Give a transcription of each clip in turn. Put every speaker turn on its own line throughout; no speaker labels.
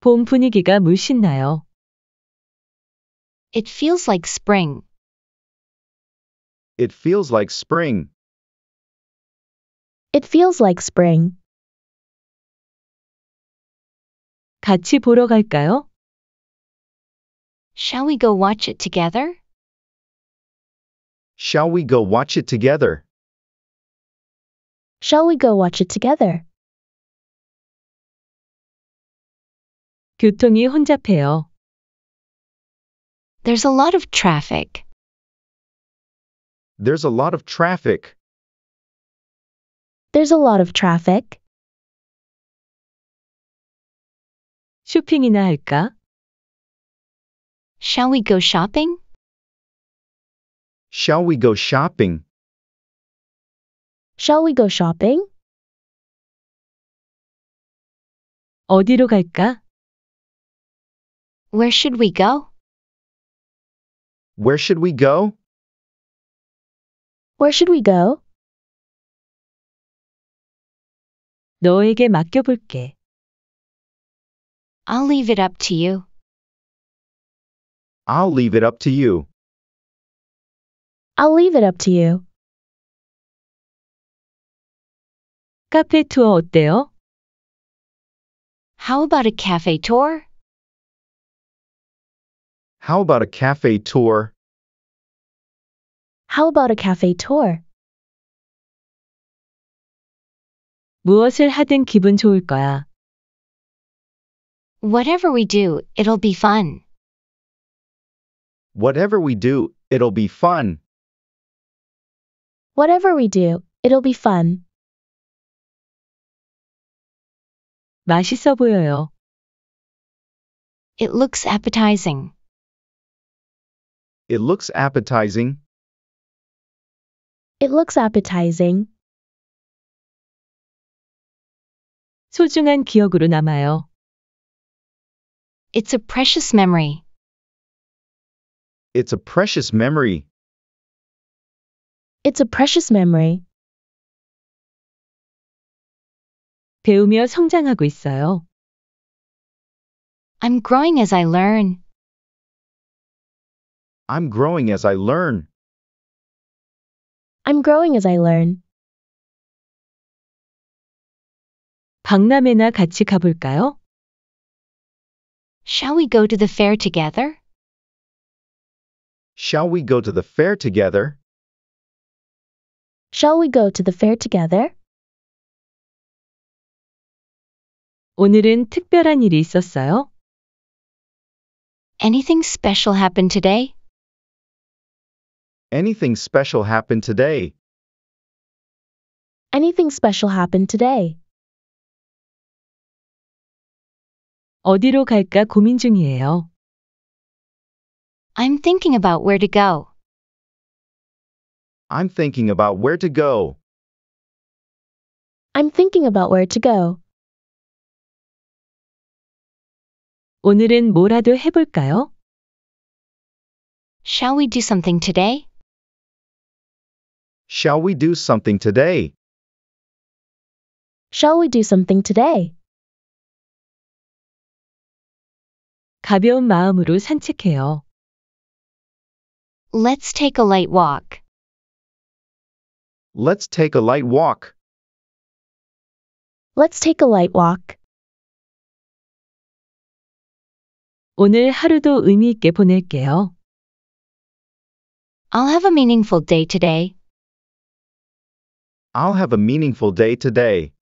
봄 분위기가 물씬 나요. It feels like spring.
It feels like spring.
It feels like spring. 같이 보러 갈까요? Shall we go watch it together?
Shall we go watch it together?
Shall we go watch it together? 교통이 혼잡해요. There's a lot of traffic.
There's a lot of traffic.
There's a lot of traffic. 쇼핑이나 할까? Shall we go shopping?
Shall we go shopping?
Shall we go shopping? 어디로 갈까? Where should we go?
Where should we go?
Where should we go? 너에게 맡겨볼게. I'll leave it up to you.
I'll leave it up to you.
I'll leave it up to you. 카페 투어 어때요? How about a cafe tour?
How about a cafe tour?
How about a cafe tour? 무엇을 하든 기분 좋을 거야. Whatever we do, it'll be fun.
Whatever we do, it'll be fun.
Whatever we do, it'll be fun. 맛있어 보여요. It looks appetizing.
It looks appetizing.
It looks appetizing. 소중한 기억으로 남아요. It's a precious memory.
It's a precious memory.
It's a precious memory. 배우며 성장하고 있어요. I'm growing as I learn.
I'm growing as I learn.
I'm growing as I learn. 박람회나 같이 가볼까요? Shall we go to the fair together?
Shall we go to the fair together?
Shall we go to the fair together? 오늘은 특별한 일이 있었어요? Anything special happened today?
Anything special happened today?
Anything special happened today? 어디로 갈까 고민 중이에요. I'm thinking about where to go.
I'm thinking about where to go.
I'm thinking about where to go. 오늘은 뭐라도 해볼까요? Shall we do something today?
Shall we do something today?
Shall we do something today? 가벼운 마음으로 산책해요. Let's take a light walk.
Let's take a light walk.
Let's take a light walk. 오늘 하루도 의미 있게 보낼게요. I'll have a meaningful day today.
I'll have a meaningful day today.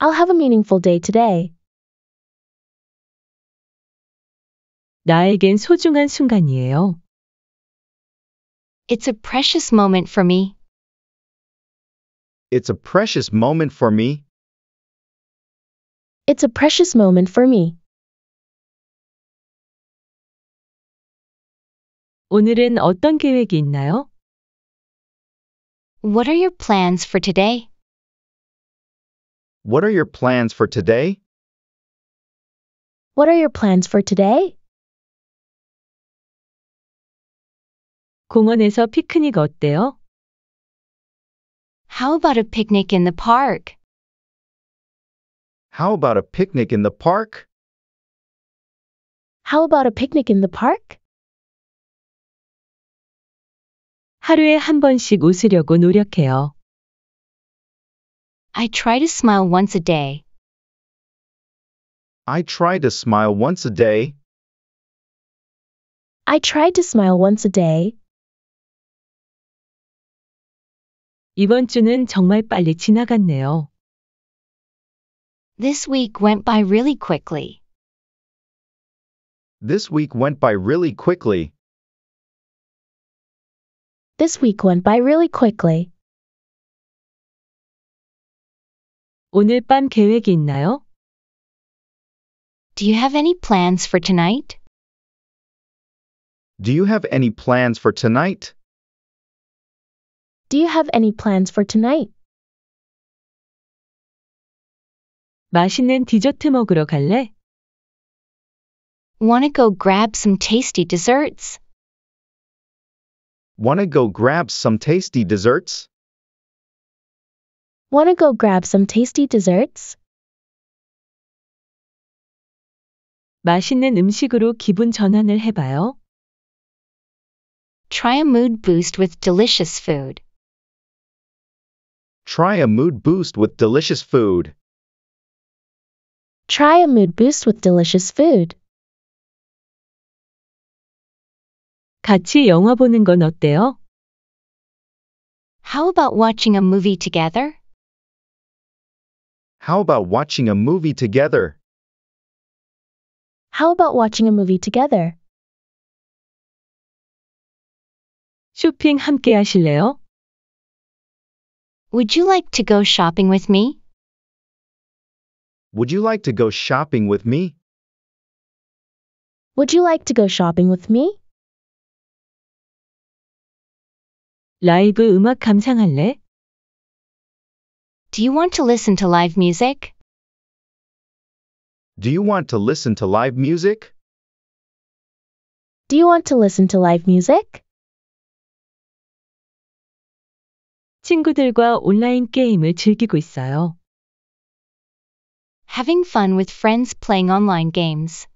I'll have a meaningful day today. 나에겐 소중한 순간이에요. It's a precious moment for me.
It's a precious moment for me.
It's a precious moment for me. 오늘은 어떤 계획이 있나요? What are your plans for today?
What are your plans for today?
What are your plans for today? 공원에서 피크닉 어때요? How about a picnic in the park?
How about a picnic in the park?
How about a picnic in the park? 하루에 한 번씩 웃으려고 노력해요. I try to smile once a day.
I try to smile once a day.
I try to smile once a day. 이번 주는 정말 빨리 지나갔네요. This week went by really quickly.
This week went by really quickly.
This week went by really quickly. 오늘 밤 계획이 있나요? Do you have any plans for tonight?
Do you have any plans for tonight?
Do you have any plans for tonight? 맛있는 디저트 먹으러 갈래? Wanna go grab some tasty desserts?
Wanna go grab some tasty desserts?
Wanna go grab some tasty desserts? 맛있는 음식으로 기분 전환을 해봐요. Try a mood boost with delicious food.
Try a mood boost with delicious food.
Try a mood boost with delicious food. 같이 영화 보는 건 어때요? How about watching a movie together?
How about watching a movie together?
How about watching a movie together? 쇼핑 함께 하실래요? Would you like to go shopping with me?
Would you like to go shopping with me?
Would you like to go shopping with me? 라이브 음악 감상할래? Do you want to listen to live music?
Do you want to listen to live music?
Do you want to listen to live music? 친구들과 온라인 게임을 즐기고 있어요. Having fun with friends playing online games.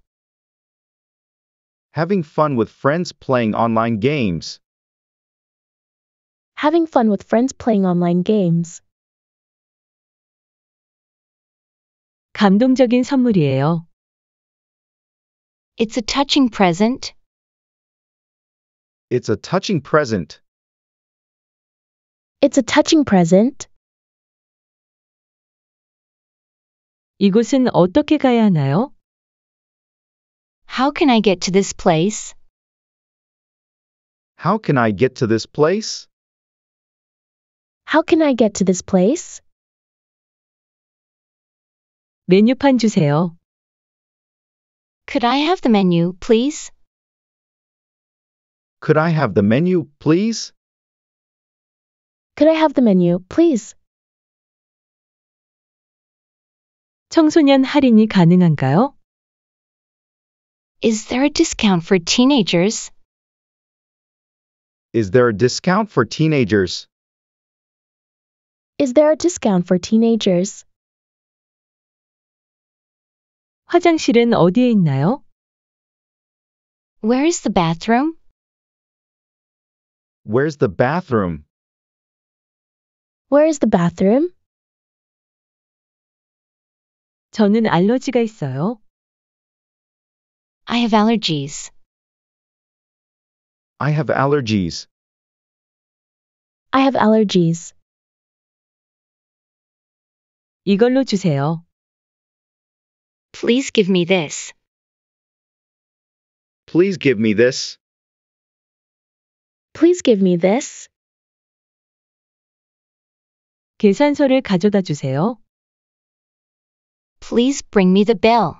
Having fun with friends playing online games
having fun with friends playing online games. 감동적인 선물이에요. It's a touching present.
It's a touching present.
It's a touching present. 이곳은 어떻게 가야 하나요? How can I get to this place?
How can I get to this place?
How can I get to this place? 메뉴판 주세요. Could I have the menu, please?
Could I have the menu, please?
Could I have the menu, please? 청소년 할인이 가능한가요? Is there a discount for teenagers?
Is there a discount for teenagers?
Is there a discount for teenagers? 화장실은 어디에 있나요? Where is the bathroom?
Where's the bathroom?
Where is the bathroom? 저는 알러지가 있어요. I have allergies.
I have allergies.
I have allergies. 이걸로 주세요. Please give me this.
Please give me this.
Please give me this. 계산서를 가져다 주세요. Please bring me the bill.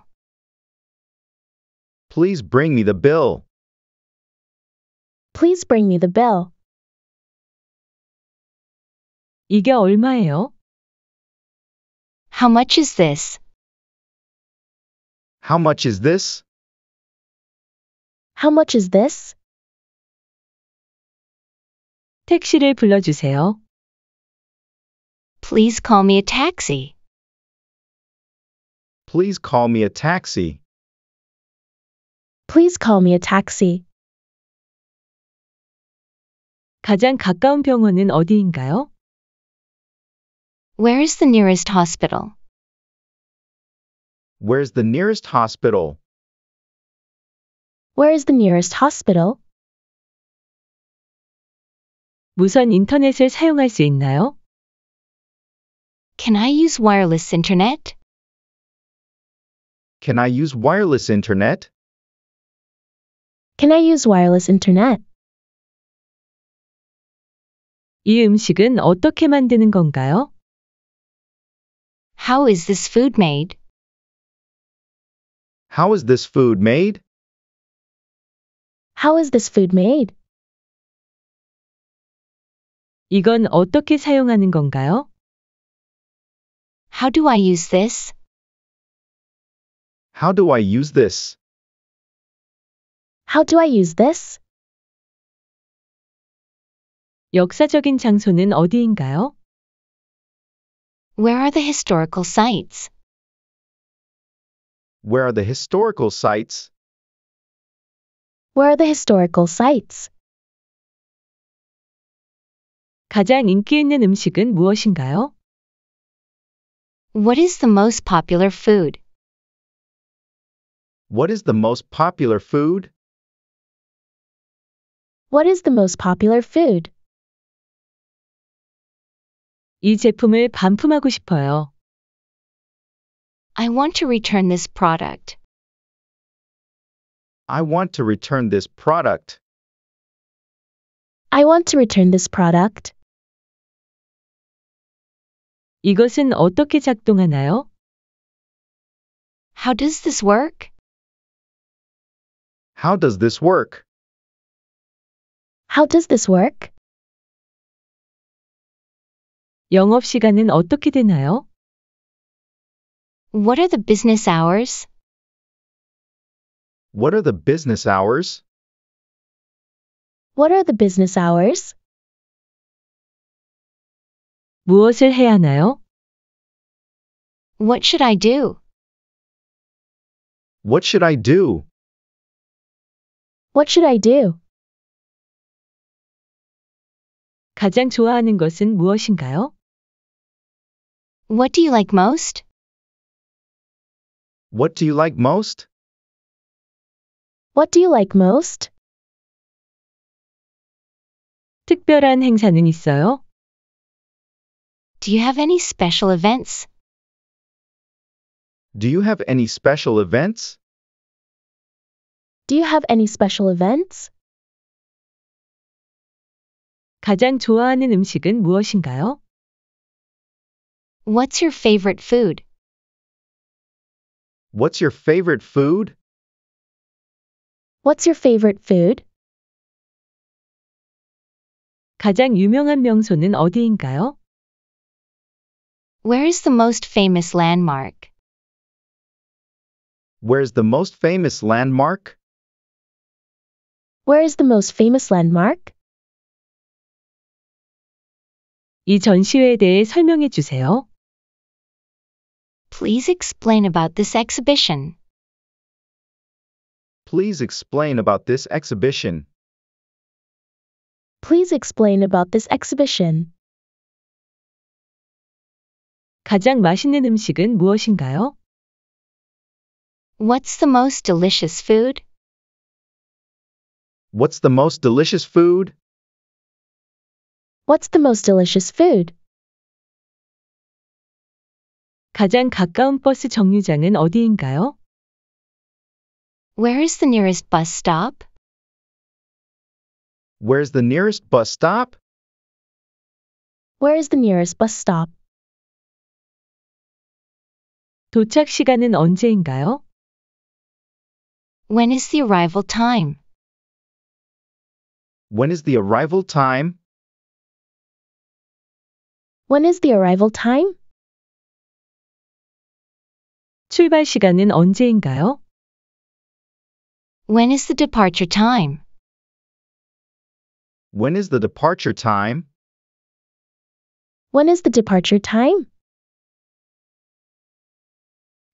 Please bring me the bill.
Please bring me the bill. 이게 얼마예요? How much is this?
How much is this?
How much is this? 택시를 불러주세요. Please call me a taxi.
Please call me a taxi.
Please call me a taxi. 가장 가까운 병원은 어디인가요? Where is the nearest hospital?
Where's the nearest hospital?
Where is the nearest hospital? 무선 인터넷을 사용할 수 있나요? Can I use wireless internet?
Can I use wireless internet?
Can I use wireless internet? 이 음식은 어떻게 만드는 건가요? How is this food made?
How is this food made?
How is this food made? 이건 어떻게 사용하는 건가요? How do I use this?
How do I use this?
How do I use this? 역사적인 장소는 어디인가요? Where are the historical sites?
Where are the historical sites?
Where are the historical sites? 가장 인기 있는 음식은 무엇인가요? What is the most popular food?
What is the most popular food?
What is the most popular food? 이 제품을 반품하고 싶어요. I want to return this product.
I want to return this product.
I want to return this product. 이것은 어떻게 작동하나요? How does this work?
How does this work?
How does this work? 영업 시간은 어떻게 되나요? What are the business hours?
What are the business hours?
What are the business hours? 무엇을 해야 하나요? What should I do?
What should I do?
What should I do? 가장 좋아하는 것은 무엇인가요? What do you like most?
What do you like most?
What do you like most? 특별한 행사는 있어요? Do you have any special events?
Do you have any special events?
Do you have any special events? 가장 좋아하는 음식은 무엇인가요? What's your favorite food?
What's your favorite food?
What's your favorite food? 가장 유명한 명소는 어디인가요? Where is the most famous landmark?
Where's the most famous landmark?
Where is the most famous landmark? 이 전시회에 대해 설명해 주세요. Please explain about this exhibition.
Please explain about this exhibition.
Please explain about this exhibition. 가장 맛있는 음식은 무엇인가요? What's the most delicious food?
What's the most delicious food?
What's the most delicious food? 가장 가까운 버스 정류장은 어디인가요? Where is the nearest bus stop?
Where's the nearest bus stop?
Where is the nearest bus stop? 도착 시간은 언제인가요? When is the arrival time?
When is the arrival time?
When is the arrival time? 출발 시간은 언제인가요? When is the departure time?
When is the departure time?
When is the departure time?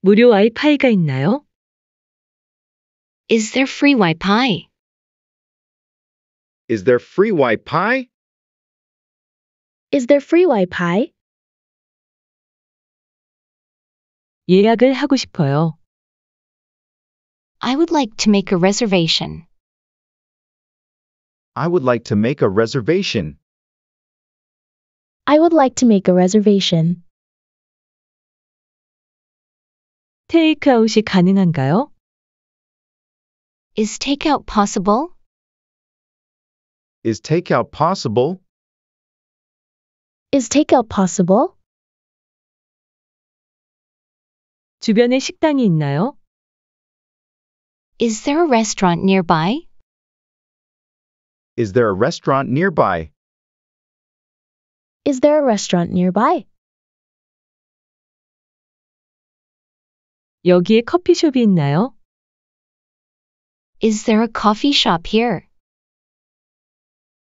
무료 와이파이가 있나요? Is there free Wi-Fi?
Is there free Wi-Fi?
Is there free Wi-Fi? 예약을 하고 싶어요. I would like to make a reservation.
I would like to make a reservation.
I would like to make a reservation. 테이크아웃이 가능한가요? Is takeout possible?
Is takeout possible?
Is takeout possible? 주변에 식당이 있나요? Is there a restaurant nearby?
Is there a restaurant nearby?
Is there a restaurant nearby? 여기에 커피숍이 있나요? Is there a coffee shop here?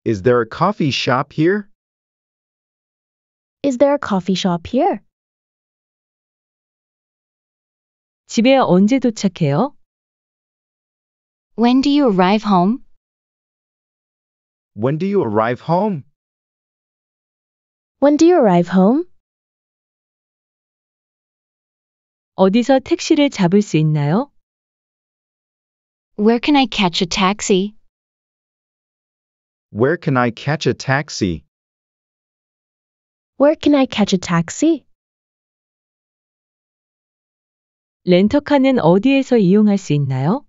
Is there a coffee shop here?
Is there a coffee shop here? 집에 언제 도착해요? When do you arrive home?
When do you arrive home?
When do you arrive home? 어디서 택시를 잡을 수 있나요? Where can I catch a taxi?
Where can I catch a taxi?
Where can I catch a taxi? 렌터카는 어디에서 이용할 수 있나요?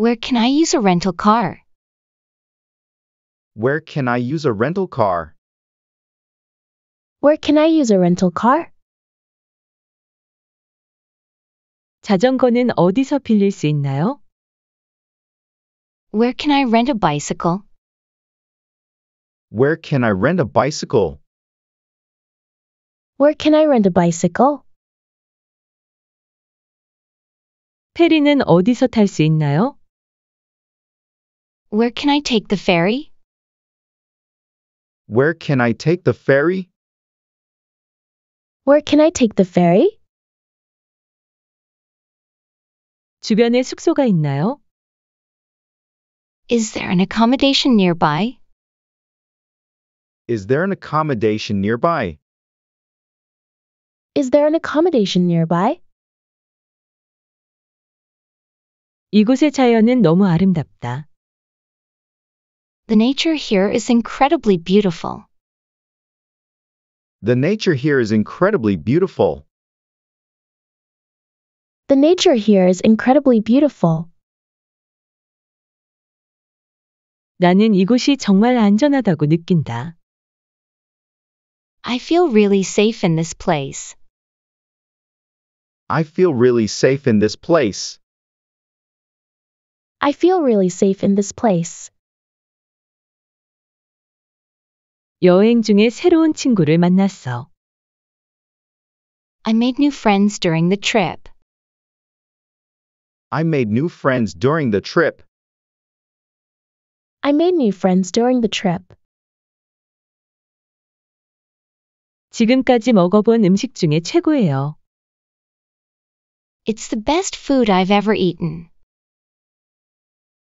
Where can I use a rental car?
Where can I use a rental car?
Where can I use a rental car? 자전거는 어디서 빌릴 수 있나요? Where can I rent a bicycle?
Where can I rent a bicycle?
Where can I rent a bicycle? 페리는 어디서 있나요? Where can I take the ferry?
Where can I take the ferry?
Where can I take the ferry? 주변에 숙소가 있나요? Is there an accommodation nearby?
Is there an accommodation nearby?
Is there an accommodation nearby? 이곳의 자연은 너무 아름답다. The nature here is incredibly beautiful.
The nature here is incredibly beautiful.
The nature here is incredibly beautiful. 나는 이곳이 정말 안전하다고 느낀다. I feel really safe in this place.
I feel really safe in this place.
I feel really safe in this place. 여행 중에 새로운 친구를 만났어. I made new friends during the trip.
I made new friends during the trip.
I made new friends during the trip. 지금까지 먹어본 음식 중에 최고예요. It's the best food I've ever eaten.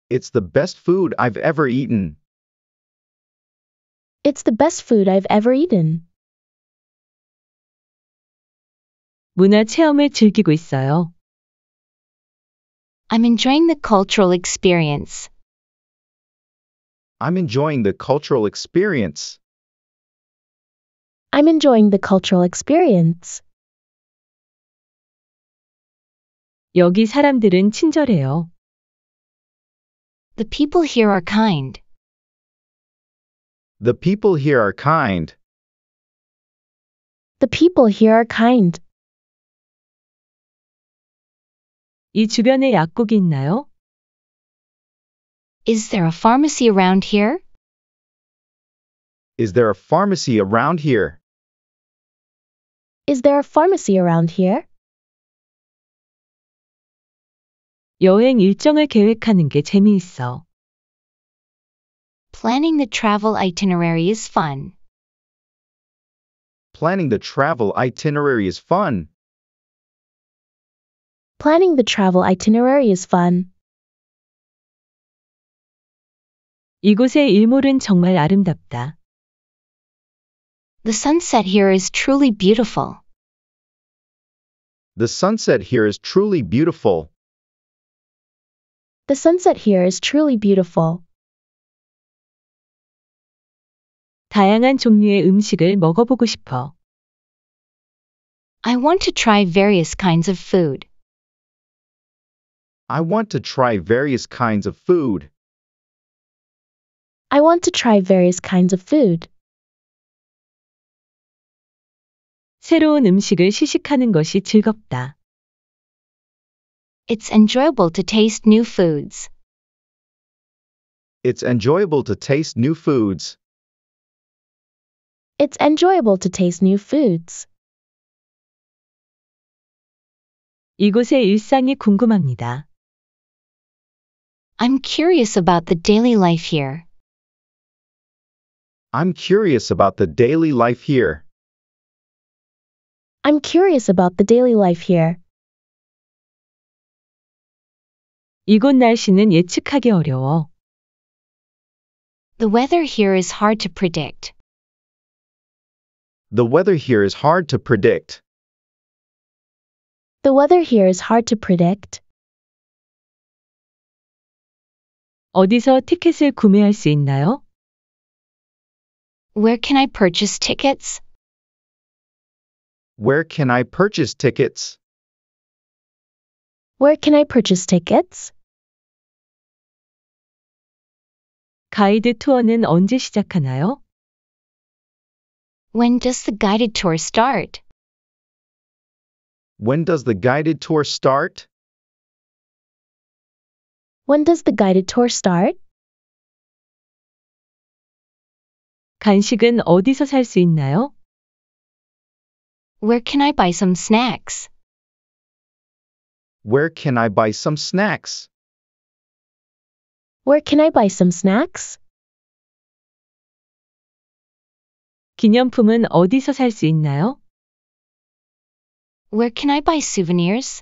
It's the best food I've ever eaten.
It's the best food I've ever eaten. 문화 체험을 즐기고 있어요. I'm enjoying the cultural experience.
I'm enjoying the cultural experience.
I'm enjoying the cultural experience. 여기 사람들은 친절해요. The people here are kind.
The people here are kind.
The people here are kind. 이 주변에 약국이 있나요? Is there a pharmacy around here?
Is there a pharmacy around here?
Is there a pharmacy around here? 여행 일정을 계획하는 게 재미있어. Planning the travel itinerary is fun.
Planning the travel itinerary is fun.
Planning the travel itinerary is fun. 이곳의 일몰은 정말 아름답다. The sunset here is truly beautiful.
The sunset here is truly beautiful.
The sunset here is truly beautiful. 다양한 종류의 음식을 먹어보고 싶어. I want to try various
kinds of food. I want to try various kinds of food.
I want to try various kinds of food. 새로운 음식을 시식하는 것이 즐겁다. It's enjoyable to taste new foods.
It's enjoyable to taste new foods.
It's enjoyable to taste new foods. 이곳의 일상이 궁금합니다. I'm curious about the daily life here.
I'm curious about the daily life here.
I'm curious about the daily life here. 이곳 날씨는 예측하기 어려워. The weather here is hard to predict.
The weather here is hard to predict.
The weather here is hard to predict. 어디서 티켓을 구매할 수 있나요? Where can I purchase tickets?
Where can I purchase tickets?
Where can I purchase tickets? 가이드 투어는 언제 시작하나요? When does the guided tour start?
When does the guided tour start?
When does the guided tour start? 간식은 어디서 있나요? Where can I buy some snacks?
Where can I buy some snacks?
Where can I buy some snacks? 기념품은 어디서 있나요? Where can I buy souvenirs?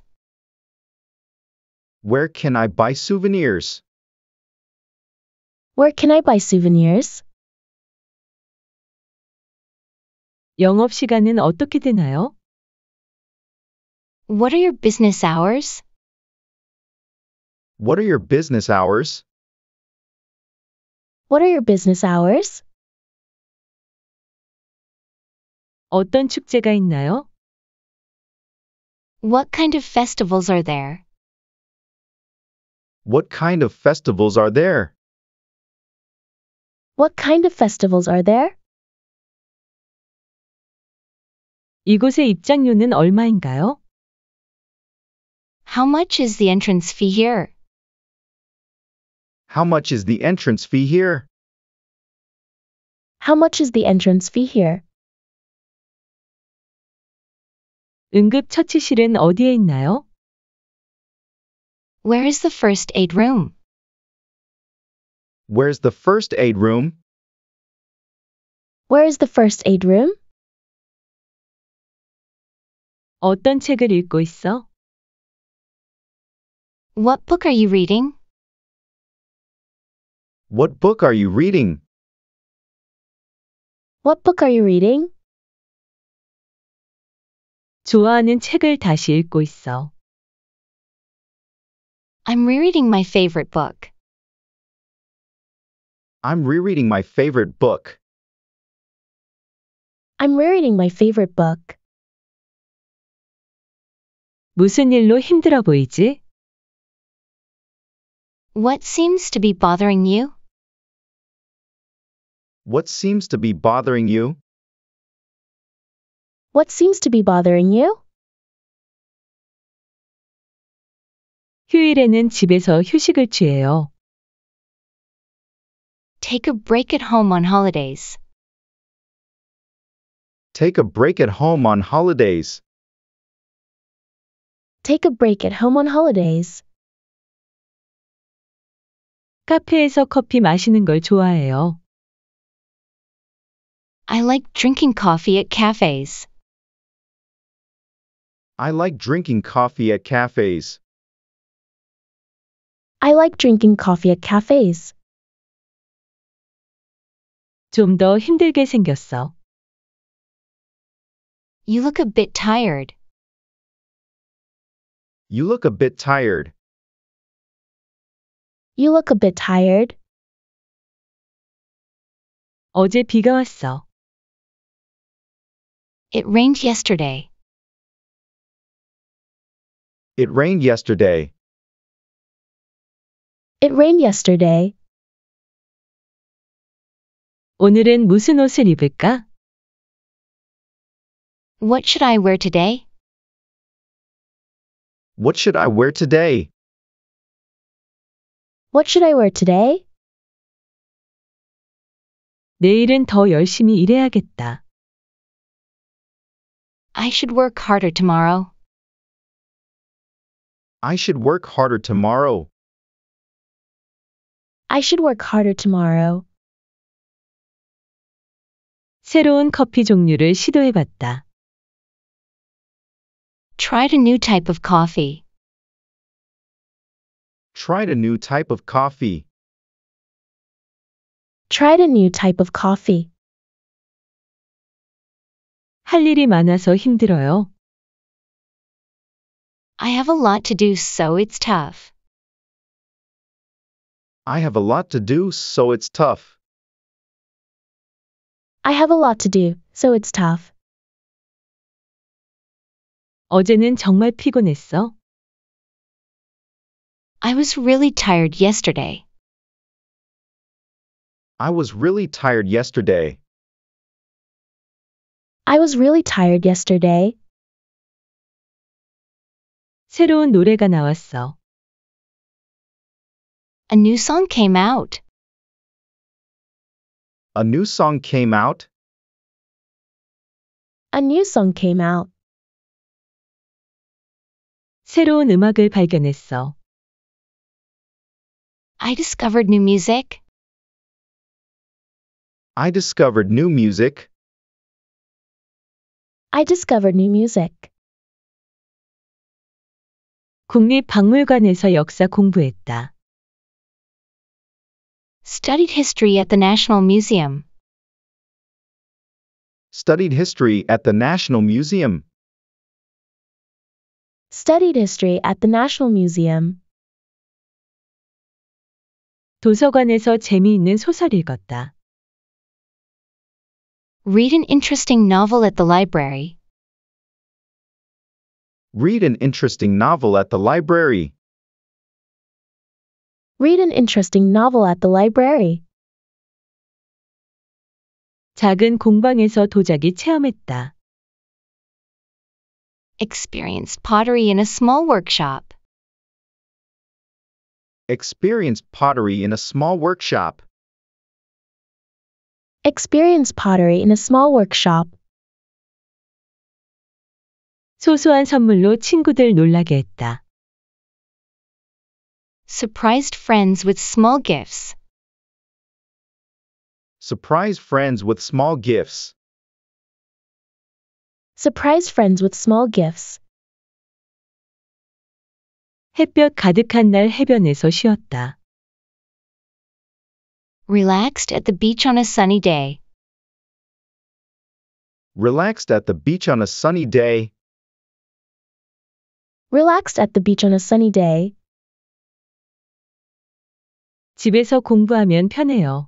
Where can I buy souvenirs?
Where can I buy souvenirs? 영업 시간은 어떻게 되나요? What are your business hours?
What are your business hours?
What are your business hours? 어떤 축제가 있나요? What kind of festivals are there?
What kind of festivals are there?
What kind of festivals are there? 이곳의 입장료는 얼마인가요? How much is the entrance fee here?
How much is the entrance fee here? How much is the entrance fee here? 어디에
있나요? Where is the first aid room?
Where's the first aid room?
Where is the first aid room? 어떤 책을 읽고 있어? What book are you reading?
What book are you reading?
What book are you reading? 좋아하는 책을 다시 읽고 있어. I'm rereading my favorite book.
I'm rereading my favorite book.
I'm rereading my favorite book. 무슨 일로 힘들어 보이지? What seems to be bothering you?
What seems to be bothering you?
What seems to be bothering you? 휴일에는 집에서 휴식을 취해요. Take a break at home on holidays.
Take a break at home on holidays.
Take a break at home on holidays. 카페에서 커피 마시는 걸 좋아해요. I like drinking coffee at cafes.
I like drinking coffee at cafes.
I like drinking coffee at cafes. 좀 더 힘들게 생겼어. You look a bit tired.
You look a bit tired.
You look a bit tired. 어제 비가 왔어. It rained yesterday.
It rained yesterday.
It rained yesterday. 오늘은 무슨 옷을 입을까? What should I wear today?
What should I wear today?
What should I wear today? 내일은 더 열심히 일해야겠다. I should work harder tomorrow.
I should work harder tomorrow.
I should work harder tomorrow. 새로운 커피 종류를 Tried a new type of coffee.
Tried a new type of coffee.
Tried a new type of coffee. 할 일이 많아서 힘들어요. I have a lot to do, so it's tough.
I have a lot to do, so it's tough.
I have a lot to do, so it's tough. 어제는 정말 피곤했어. I was really tired yesterday.
I was really tired yesterday.
I was really tired yesterday. 새로운 노래가 나왔어. A new song came out.
A new song came out.
A new song came out. 새로운 음악을 발견했어. I discovered new music.
I discovered new music.
I discover new music. 국립박물관에서 역사 공부했다. Studied history at the National Museum.
Studied history at the National Museum.
Studied history at the National Museum. 도서관에서 재미있는 소설 읽었다. Read an interesting novel at the library.
Read an interesting novel at the library.
Read an interesting novel at the library. 작은 공방에서 도자기 체험했다. Experienced pottery in a small workshop.
Experienced pottery in a small workshop.
Experience pottery in a small workshop. 소소한 선물로 친구들 놀라게 했다. Surprised friends with small gifts.
Surprise friends with small gifts.
Surprise friends with small gifts. 햇볕 가득한 날 해변에서 쉬었다. Relaxed at the beach on a sunny day.
Relaxed at the beach on a sunny day.
Relaxed at the beach on a sunny day. 집에서 공부하면 편해요.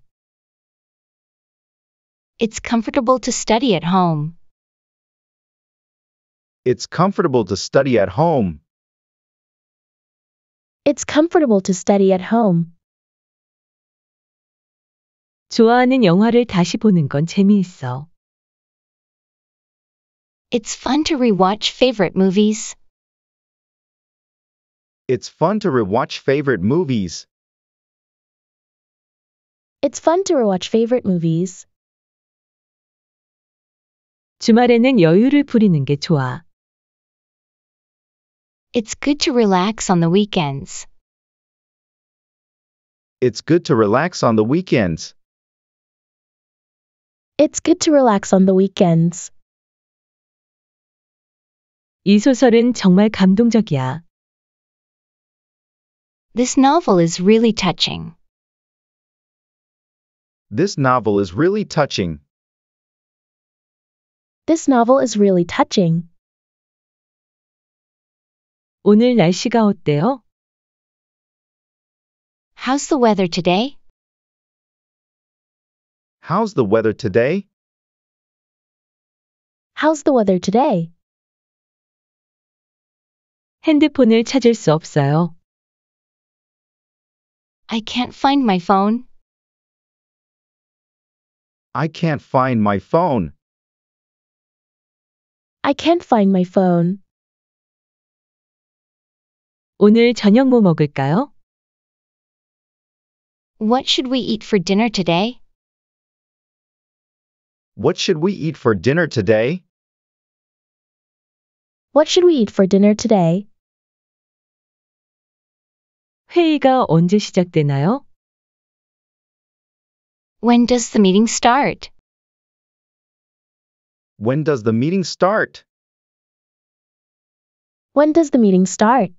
It's comfortable to study at home.
It's comfortable to study at home.
It's comfortable to study at home. 좋아하는 영화를 다시 보는 건 재미있어. It's fun to rewatch favorite movies.
It's fun to rewatch favorite movies.
It's fun to rewatch favorite movies. 주말에는 여유를 부리는 게 좋아. It's good to relax on the weekends.
It's good to relax on the weekends.
It's good to relax on the weekends. 이 소설은 정말 감동적이야. This novel is really touching.
This novel is really touching.
This novel is really touching. 오늘 날씨가 어때요? How's the weather today?
How's the weather today?
How's the weather today? 핸드폰을 찾을 수 없어요. I can't find my phone.
I can't find my phone.
I can't find my phone. 오늘 저녁 뭐 먹을까요? What should we eat for dinner today?
What should we eat for dinner today?
What should we eat for dinner today? 회의가 언제 시작되나요? When does the meeting start?
When does the meeting start?
When does the meeting start?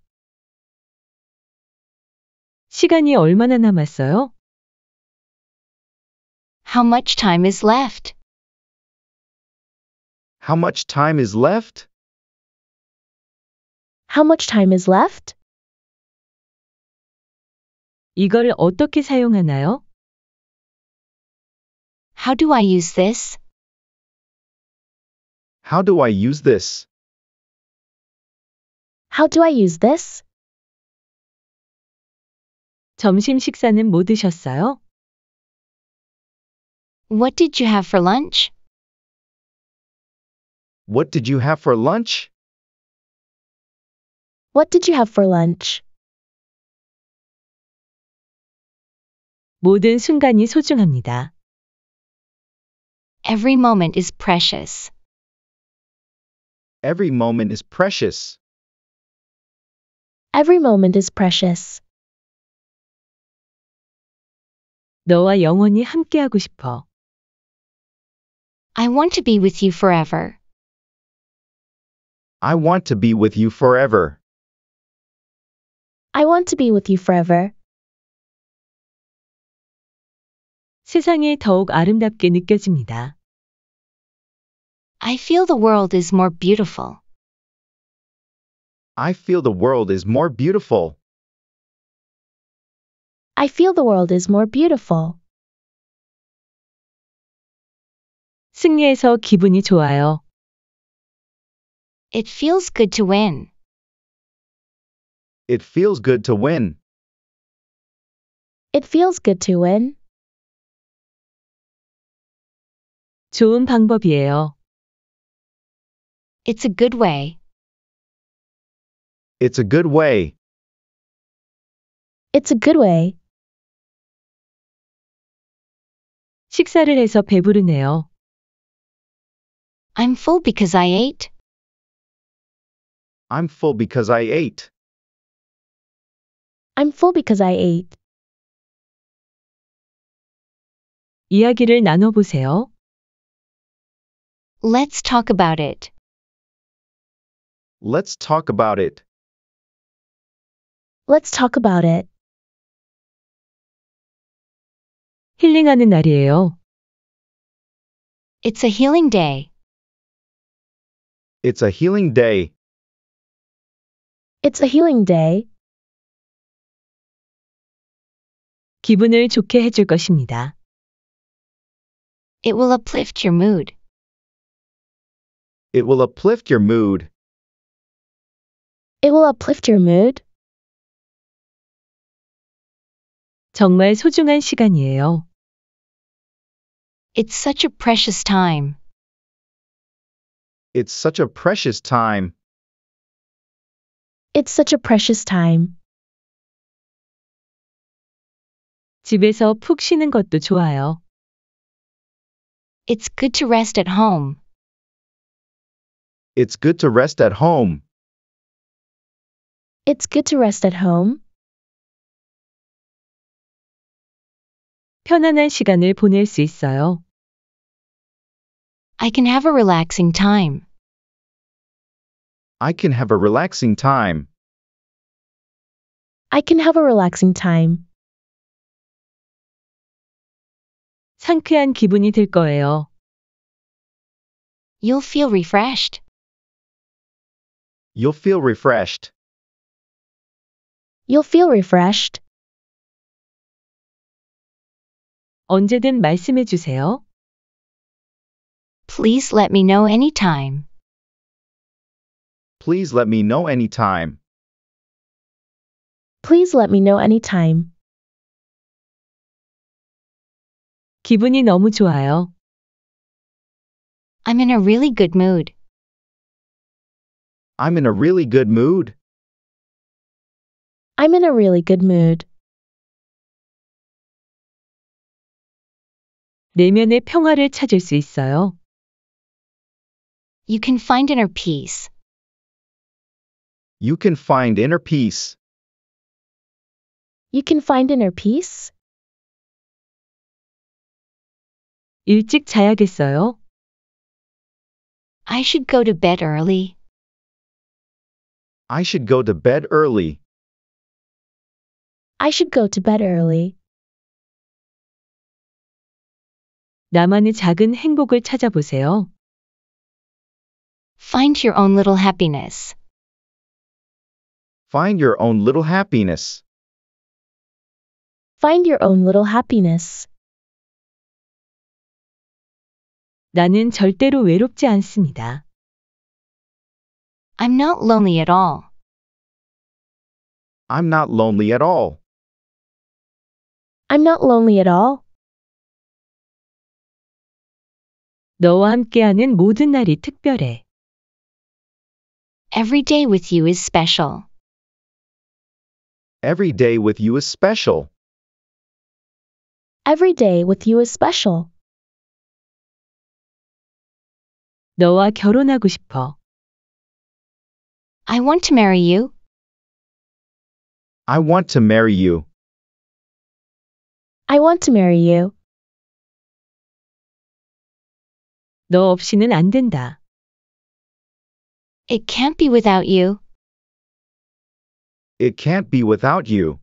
시간이 얼마나 남았어요? How much time is left?
How much time is left?
How much time is left? 어떻게 사용하나요? How do I use this?
How do I use this?
How do I use this? 점심 식사는 뭐 드셨어요? What did you have for lunch?
What did you have for lunch?
What did you have for lunch? 모든 순간이 소중합니다. Every moment is precious.
Every moment is precious.
Every moment is precious. 너와 영원히 함께하고 싶어. I want to be with you forever.
I want to be with you forever.
I want to be with you forever. 세상이 더욱 아름답게 느껴집니다. I feel the world is more beautiful.
I feel the world is more beautiful.
I feel the world is more beautiful. 승리해서 기분이 좋아요. It feels good to win.
It feels good to win.
It feels good to win. 좋은 방법이에요. It's a good way.
It's a good way.
It's a good way. 식사를 해서 배부르네요. I'm full because I ate.
I'm full because I ate.
I'm full because I ate. 이야기를 나눠보세요. Let's talk about it.
Let's talk about it.
Let's talk about it. 힐링하는 날이에요. It's a healing day.
It's a healing day.
It's a healing day. 기분을 좋게 해줄 것입니다. It will uplift your mood.
It will uplift your mood.
It will uplift your mood. 정말 소중한 시간이에요. It's such a precious time.
It's such a precious time.
It's such a precious time. 집에서 푹 쉬는 것도 좋아요. It's good to rest at home.
It's good to rest at home.
It's good to rest at home. 편안한 시간을 보낼 수 있어요. I can have a relaxing time.
I can have a relaxing time.
I can have a relaxing time. 상쾌한 기분이 들 거예요. You'll feel refreshed.
You'll feel refreshed.
You'll feel refreshed. 언제든 말씀해 주세요. Please let me know anytime.
Please let me know anytime.
Please let me know anytime. 기분이 너무 좋아요. I'm in a really good mood.
I'm in a really good mood.
I'm in a really good mood. 내면의 평화를 찾을 수 있어요. You can find inner peace.
You can find inner peace.
You can find inner peace? 일찍 자야겠어요. I should go to bed early.
I should go to bed early.
I should go to bed early. 나만의 작은 행복을 찾아보세요. Find your own little happiness.
Find your own little happiness.
Find your own little happiness. 나는 절대로 외롭지 않습니다. I'm not lonely at all.
I'm not lonely at all.
I'm not lonely at all. 너와 함께하는 모든 날이 특별해. Every day with you is special.
Every day with you is special.
Every day with you is special. 너와 결혼하고 싶어. I want to marry you.
I want to marry you.
I want to marry you. 너 없이는 안 된다. It can't be without you.
It can't be without you.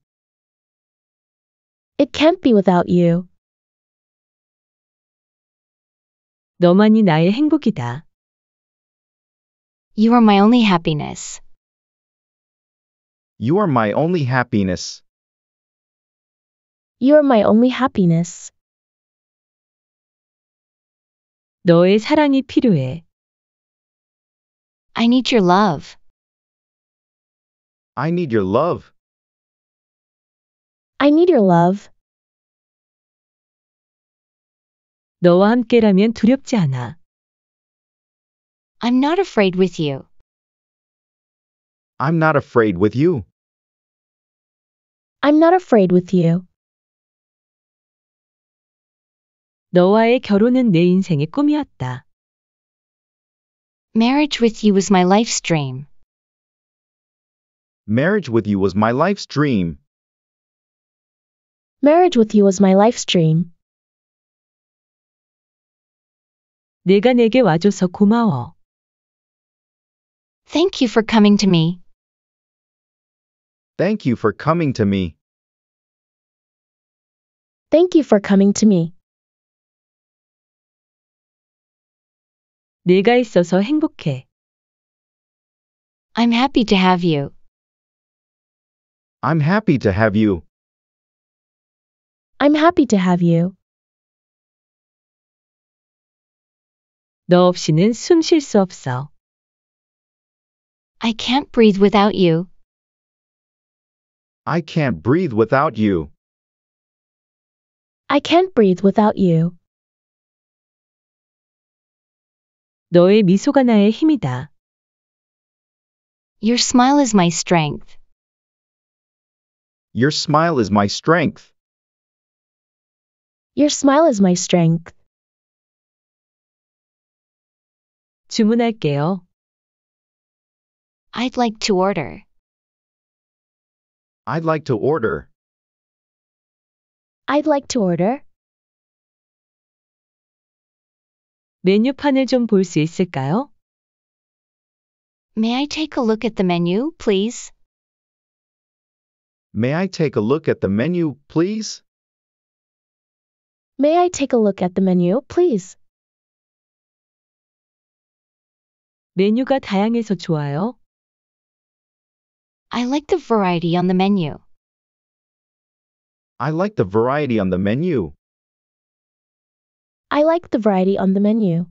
It can't be without you. 너만이 나의 행복이다. You are my only happiness.
You are my only happiness.
You are my only happiness. 너의 사랑이 필요해. I need your love.
I need your love.
I need your love. 너와 함께라면 두렵지 않아. I'm not afraid with you.
I'm not afraid with you.
I'm not afraid with you. 너와의 결혼은 내 인생의 꿈이었다. Marriage with you was my life's dream.
Marriage with you was my life's dream.
Marriage with you was my life's dream. 내가 내게 와줘서 고마워. Thank you for coming to me.
Thank you for coming to me.
Thank you for coming to me. 내가 있어서 행복해. I'm happy to have you.
I'm happy to have you.
I'm happy to have you. 너 없이는 없어. I can't breathe without you.
I can't breathe without you.
I can't breathe without you. 너의 미소가 나의 힘이다. Your smile is my strength.
Your smile is my strength.
Your smile is my strength. 주문할게요. I'd like to order.
I'd like to order.
I'd like to order. 메뉴판을 있을까요? May I take a look at the menu, please?
May I take a look at the menu, please?
May I take a look at the menu, please? 메뉴가 다양해서 좋아요. I like the variety on the menu.
I like the variety on the menu.
I like the variety on the menu.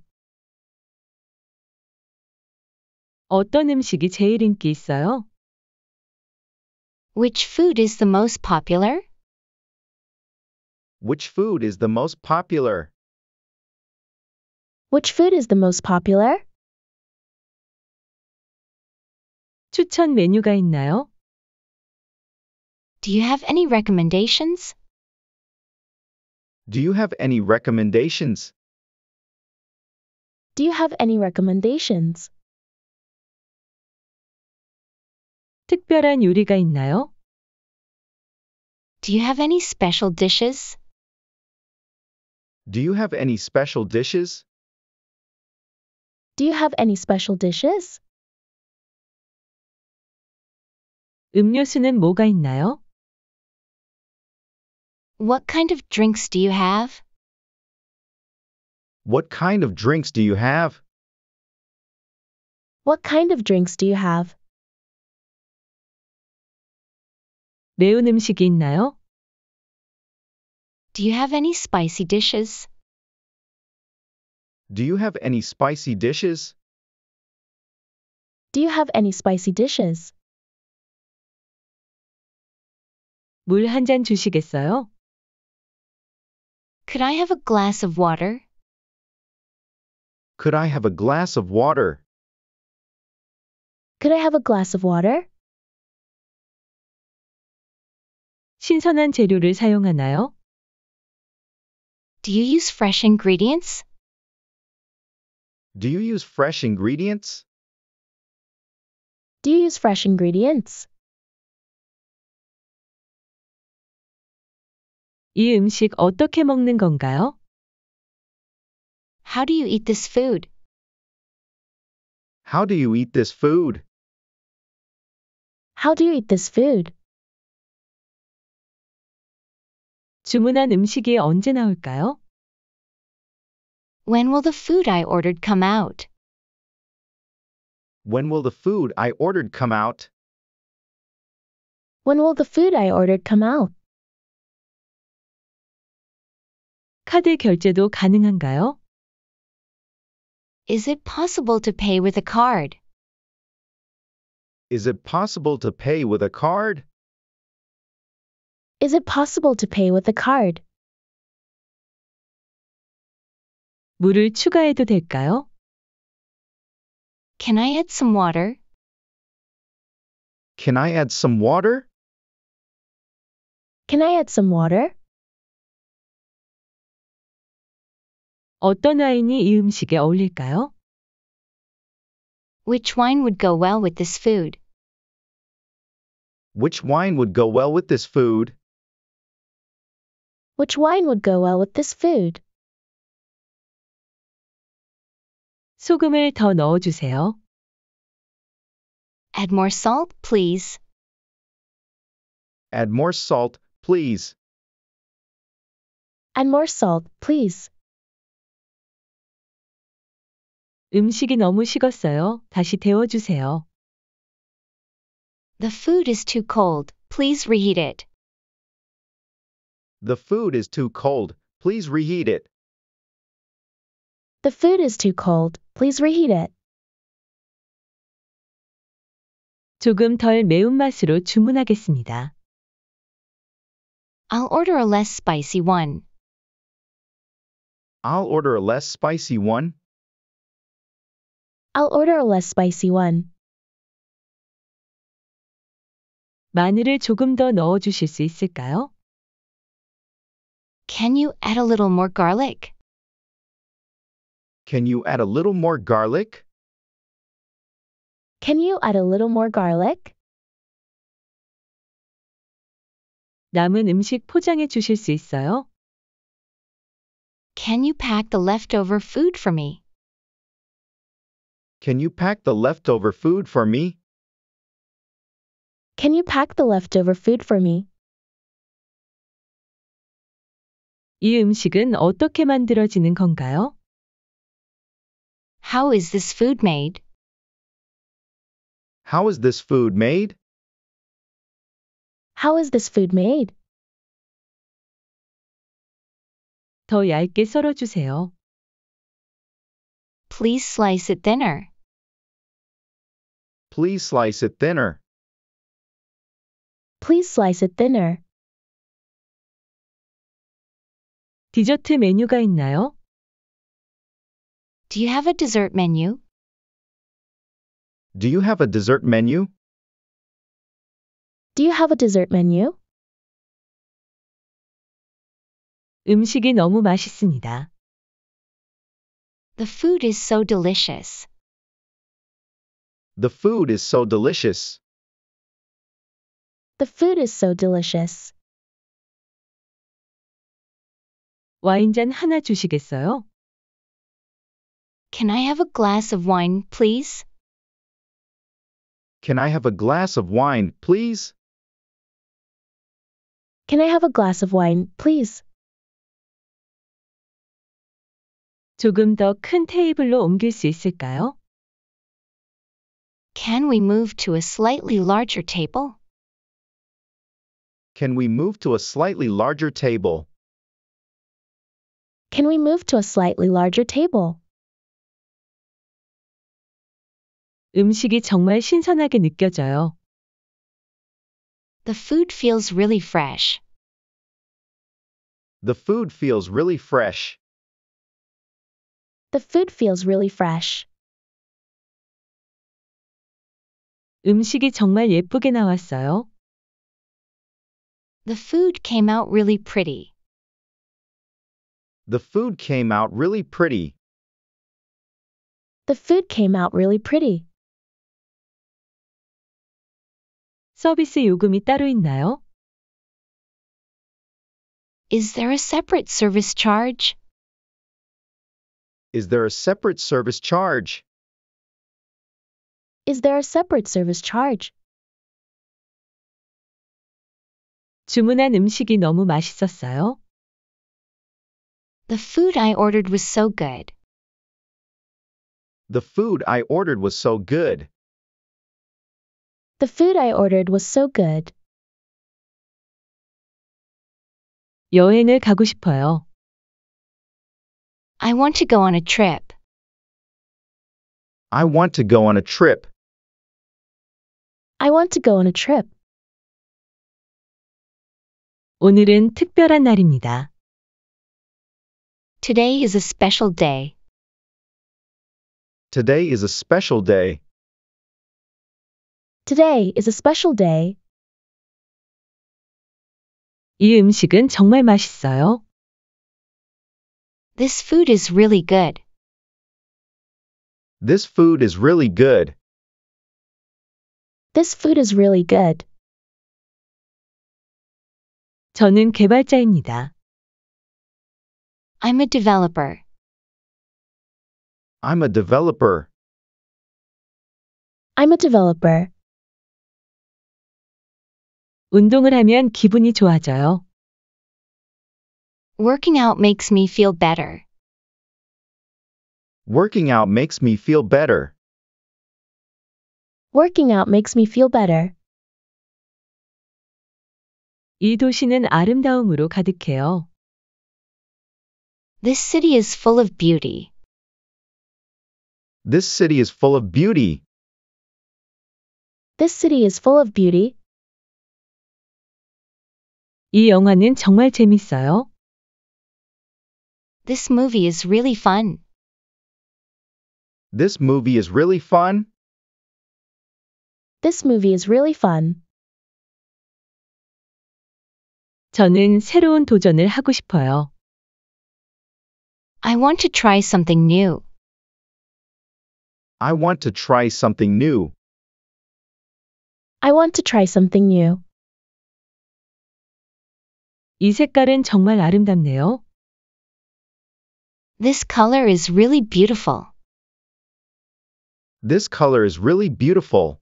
어떤 음식이 제일 인기 있어요? Which food is the most popular?
Which food is the most popular?
Which food is the most popular? 추천 메뉴가 있나요? Do you have any recommendations?
Do you have any recommendations?
Do you have any recommendations? 특별한 요리가 있나요? Do you have any special dishes?
Do you have any special dishes?
Do you have any special dishes? 음료수는 뭐가 있나요? What kind of drinks do you have?
What kind of drinks do you have?
What kind of drinks do you have? 매운 음식이 있나요? Do you have any spicy dishes?
Do you have any spicy dishes?
Do you have any spicy dishes? 물 주시겠어요? Could I have a glass of water?
Could I have a glass of water?
Could I have a glass of water? 신선한 재료를 사용하나요? Do you use fresh ingredients?
Do you use fresh ingredients?
Do you use fresh ingredients? 이 음식 어떻게 먹는 건가요? How do you eat this food?
How do you eat this food?
How do you eat this food? 주문한 음식이 언제 나올까요? When will the food I ordered come out?
When will the food I ordered come out?
When will the food I ordered come out? 카드 결제도 가능한가요? Is it possible to pay with a card?
Is it possible to pay with a card?
Is it possible to pay with a card? 물을 추가해도 될까요? Can I add some water?
Can I add some water?
Can I add some water? 어떤 와인이 이 음식에 어울릴까요? Which wine would go well with this food?
Which wine would go well with this food?
Which wine would go well with this food? 소금을 더 Add more salt, please.
Add more salt, please.
Add more salt, please. 음식이 너무 식었어요. 다시 The food is too cold. Please reheat it.
The food is too cold. Please reheat it.
The food is too cold. Please reheat it. 조금 매운맛으로 주문하겠습니다. I'll order a less spicy one.
I'll order a less spicy one.
I'll order a less spicy one. 마늘을 조금 더 넣어 주실 수 있을까요? Can you add a little more garlic?
Can you add a little more garlic?
Can you add a little more garlic? 남은 음식 포장해 주실 수 있어요? Can you pack the leftover food for me?
Can you pack the leftover food for me?
Can you pack the leftover food for me? 이 음식은 어떻게 만들어지는 건가요? How is this food made?
How is this food made?
How is this food made? 더 얇게 썰어 주세요. Please slice it thinner.
Please slice it thinner.
Please slice it thinner. 디저트 메뉴가 있나요? Do you have a dessert menu?
Do you have a dessert menu?
Do you have a dessert menu? 음식이 너무 맛있습니다. The food is so delicious.
The food is so delicious.
The food is so delicious. 와인잔 하나 주시겠어요? Can I have a glass of wine, please?
Can I have a glass of wine, please?
Can I have a glass of wine, please? 조금 더 테이블로 옮길 수 있을까요? Can we move to a slightly larger table?
Can we move to a slightly larger table?
Can we move to a slightly larger table? 음식이 정말 신선하게 느껴져요. The food feels really fresh.
The food feels really fresh.
The food feels really fresh. 음식이 정말 예쁘게 나왔어요. The food came out really pretty.
The food came out really pretty.
The food came out really pretty. 서비스 요금이 따로 있나요? Is there a separate service charge?
Is there a separate service charge?
Is there a separate service charge? 주문한 음식이 너무 맛있었어요. The food I ordered was so good.
The food I ordered was so good.
The food I ordered was so good. 여행을 가고 싶어요. I want to go on a trip.
I want to go on a trip.
I want to go on a trip. 오늘은 특별한 날입니다. Today is a special day.
Today is a special day.
Today is a special day. 이 음식은 정말 맛있어요. This food is really good.
This food is really good.
This food is really good. 저는 개발자입니다. I'm a developer.
I'm a developer.
I'm a developer. 운동을 하면 기분이 좋아져요. Working out makes me feel better.
Working out makes me feel better.
Working out makes me feel better. 이 도시는 아름다움으로 가득해요. This city is full of beauty.
This city is full of beauty.
This city is full of beauty. 이 영화는 정말 재밌어요. This movie is really fun.
This movie is really fun.
This movie is really fun. 저는 새로운 도전을 하고 싶어요. I want to try something new.
I want to try something new.
I want to try something new. 이 색깔은 정말 아름답네요. This color is really beautiful.
This color is really beautiful.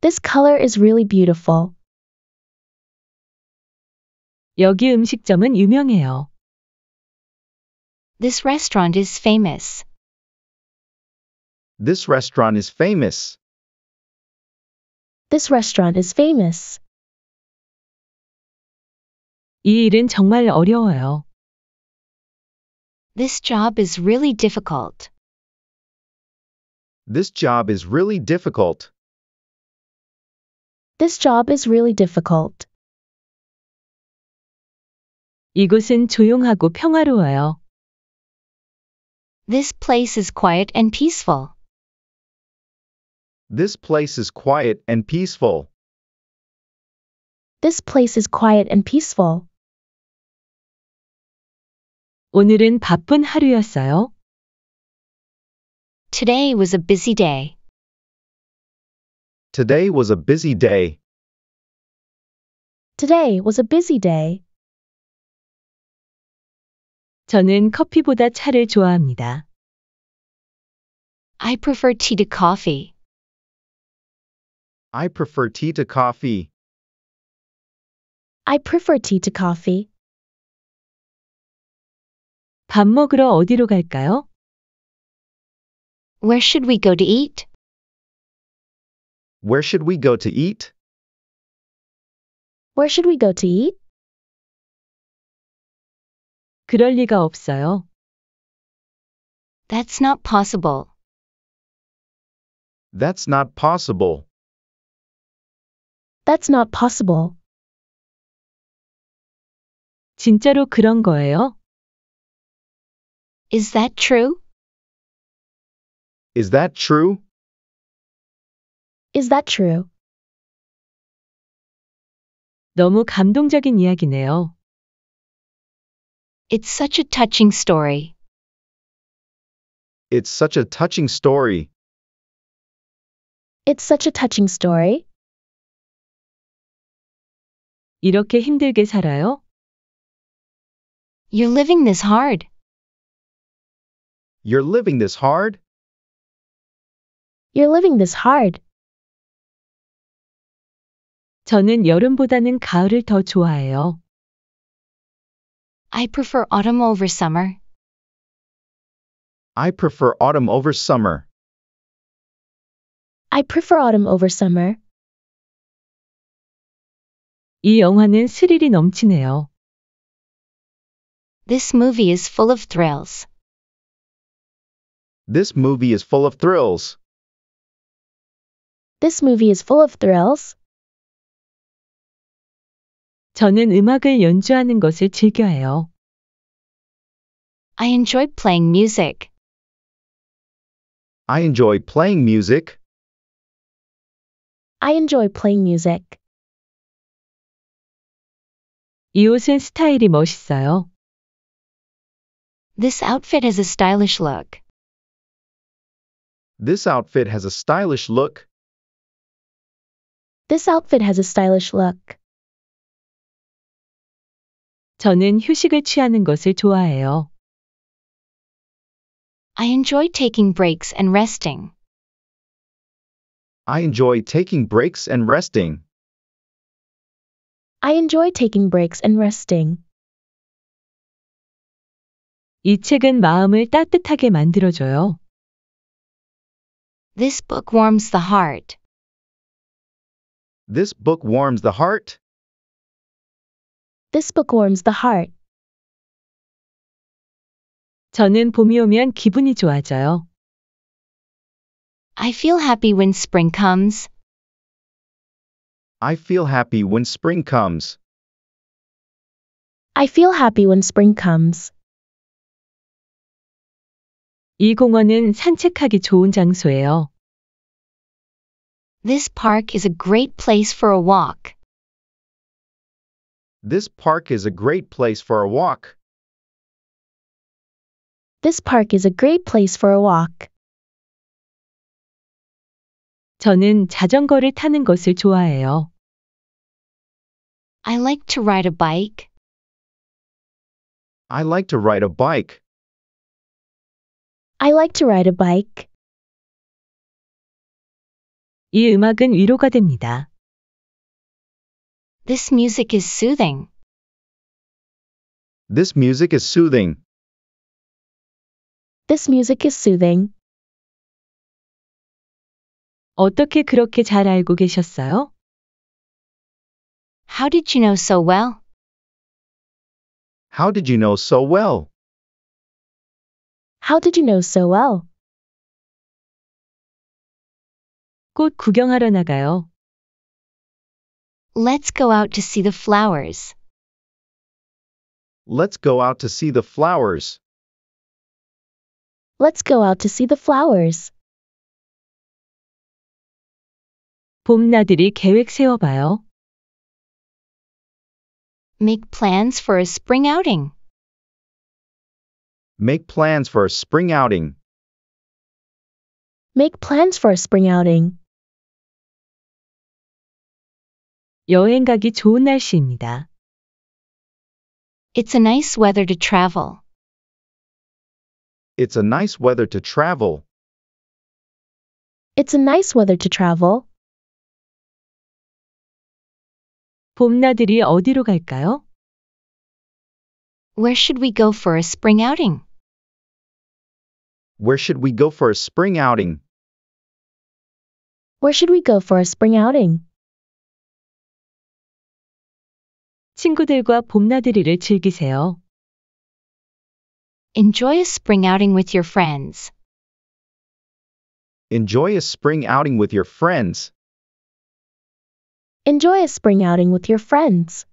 This color is really beautiful. 여기 음식점은 유명해요. This restaurant is famous.
This restaurant is famous.
This restaurant is famous. 이 일은 정말 어려워요. This job is really difficult.
This job is really difficult.
This job is really difficult. 이곳은 조용하고 평화로워요. This place is quiet and peaceful.
This place is quiet and peaceful.
This place is quiet and peaceful. 오늘은 바쁜 하루였어요. Today was a busy day.
Today was a busy day.
Today was a busy day. 저는 커피보다 차를 좋아합니다. I prefer tea to coffee.
I prefer tea to coffee.
I prefer tea to coffee. 밥 먹으러 어디로 갈까요? Where should we go to eat?
Where should we go to eat?
Where should we go to eat? 그럴 리가 없어요. That's not possible.
That's not possible.
That's not possible. 진짜로 그런 거예요? Is that true?
Is that true?
Is that true? 너무 감동적인 이야기네요. It's such a touching story.
It's such a touching story.
It's such a touching story. 이렇게 힘들게 살아요? You're living this hard.
You're living this hard?
You're living this hard. 저는 여름보다는 가을을 더 좋아해요. I prefer autumn over summer.
I prefer autumn over summer.
I prefer autumn over summer. 이 영화는 스릴이 넘치네요. This movie is full of thrills.
This movie is full of thrills.
This movie is full of thrills. 저는 음악을 연주하는 것을 즐겨해요. I enjoy playing music.
I enjoy playing music.
I enjoy playing music. 이 옷은 스타일이 멋있어요. This outfit has a stylish look.
This outfit has a stylish look.
This outfit has a stylish look. 저는 휴식을 취하는 것을 좋아해요. I enjoy taking breaks and resting.
I enjoy taking breaks and resting.
I enjoy taking breaks and resting. 이 책은 마음을 따뜻하게 만들어줘요. This book warms the heart.
This book warms the heart.
This book warms the heart. 저는 봄이 오면 기분이 좋아져요. I feel happy when spring comes.
I feel happy when spring comes.
I feel happy when spring comes. 이 공원은 산책하기 좋은 장소예요. This park is a great place for a walk.
This park is a great place for a walk.
This park is a great place for a walk. 저는 자전거를 타는 것을 좋아해요. I like to ride a bike.
I like to ride a bike.
I like to ride a bike. 이 음악은 위로가 됩니다. This music is soothing.
This music is soothing.
This music is soothing. 어떻게 그렇게 잘 알고 계셨어요? How did you know so well?
How did you know so well?
How did you know so well? 꽃 구경하러 나가요. Let's go out to see the flowers.
Let's go out to see the flowers.
Let's go out to see the flowers. 봄나들이 계획 세워봐요. Make plans for a spring outing.
Make plans for a spring outing.
Make plans for a spring outing. 여행 가기 좋은 날씨입니다. It's a nice weather to travel.
It's a nice weather to travel.
It's a nice weather to travel. 봄나들이 어디로 갈까요? Where should we go for a spring outing?
Where should we go for a spring outing?
Where should we go for a spring outing? 친구들과 봄나들이를 즐기세요. Enjoy a spring outing with your friends.
Enjoy a spring outing with your friends.
Enjoy a spring outing with your friends.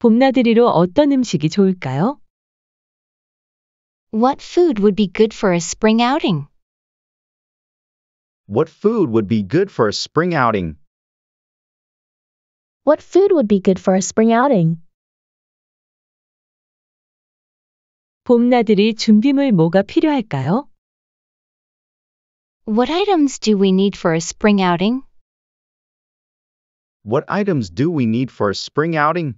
봄나들이로 어떤 음식이 좋을까요? What food would be good for a spring outing?
What food would be good for a spring outing?
What food would be good for a spring outing? 봄나들이 준비물 뭐가 필요할까요? What items do we need for a spring outing?
What items do we need for a spring outing?